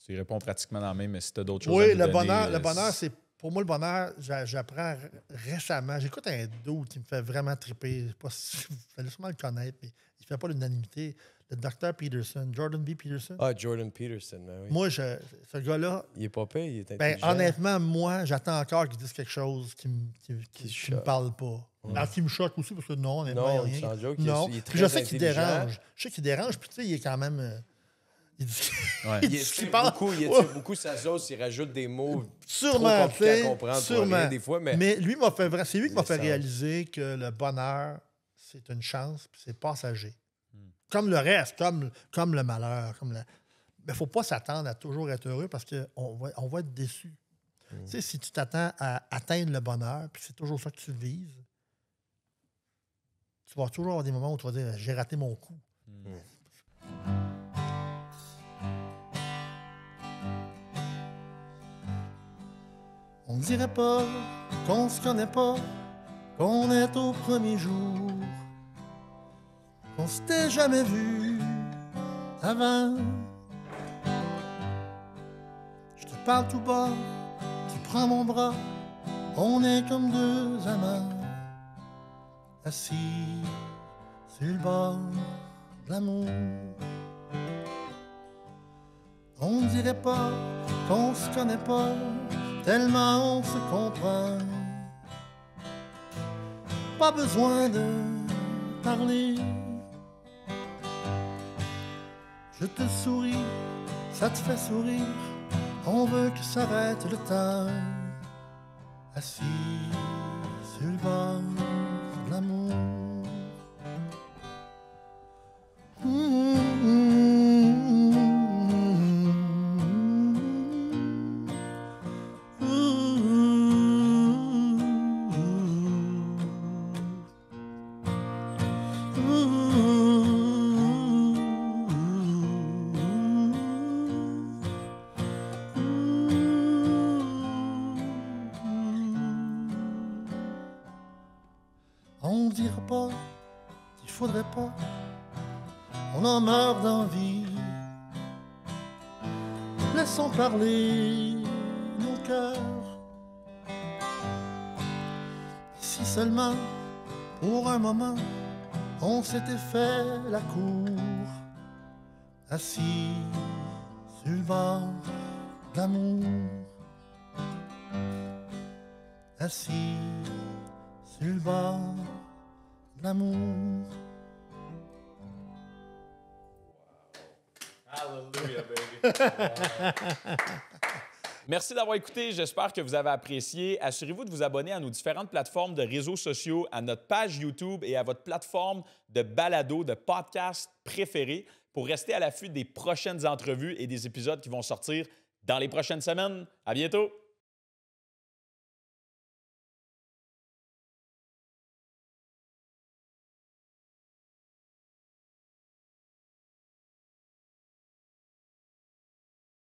Tu réponds pratiquement dans la même, mais si tu as d'autres choses. Oui, euh, le, bonheur, le bonheur, c'est. Pour moi, le bonheur, j'apprends récemment. J'écoute un doute qui me fait vraiment triper. Je sais pas sûrement le connaître, mais il ne fait pas l'unanimité le docteur Peterson, Jordan B. Peterson. Ah, Jordan Peterson, ben oui. Moi, je, ce gars-là. Il est pas payé, il est ben, honnêtement, moi, j'attends encore qu'il dise quelque chose qui ne me parle pas. Alors, qui me choque aussi, parce que non, honnêtement, non, rien. non, je sais qu'il dérange. Je sais qu'il dérange, puis tu sais, il est quand même. Euh, il dit. il, parle... beaucoup, il est beaucoup sa sauce, il rajoute des mots. Sûrement, tu à comprendre sûrement. des fois, mais. Mais lui m'a fait c'est lui qui m'a fait réaliser que le bonheur, c'est une chance, puis c'est passager. Comme le reste, comme, le malheur. Comme la... Mais il ne faut pas s'attendre à toujours être heureux parce qu'on va, on va être déçu. Hmm. Tu sais, si tu t'attends à atteindre le bonheur, puis c'est toujours ça que tu vises, tu vas toujours avoir des moments où tu vas dire j'ai raté mon coup. Hmm. On dirait pas qu'on se connaît pas, qu'on est au premier jour on s'était jamais vu avant. Je te parle tout bas, tu prends mon bras, on est comme deux amants, assis sur le bord de l'amour. On dirait pas qu'on se connaît pas, tellement on se comprend. Pas besoin de parler je te souris, ça te fait sourire, on veut que s'arrête le temps, assis sur le banc. Merci d'avoir écouté. J'espère que vous avez apprécié. Assurez-vous de vous abonner à nos différentes plateformes de réseaux sociaux, à notre page YouTube et à votre plateforme de balado, de podcast préférée pour rester à l'affût des prochaines entrevues et des épisodes qui vont sortir dans les prochaines semaines. À bientôt!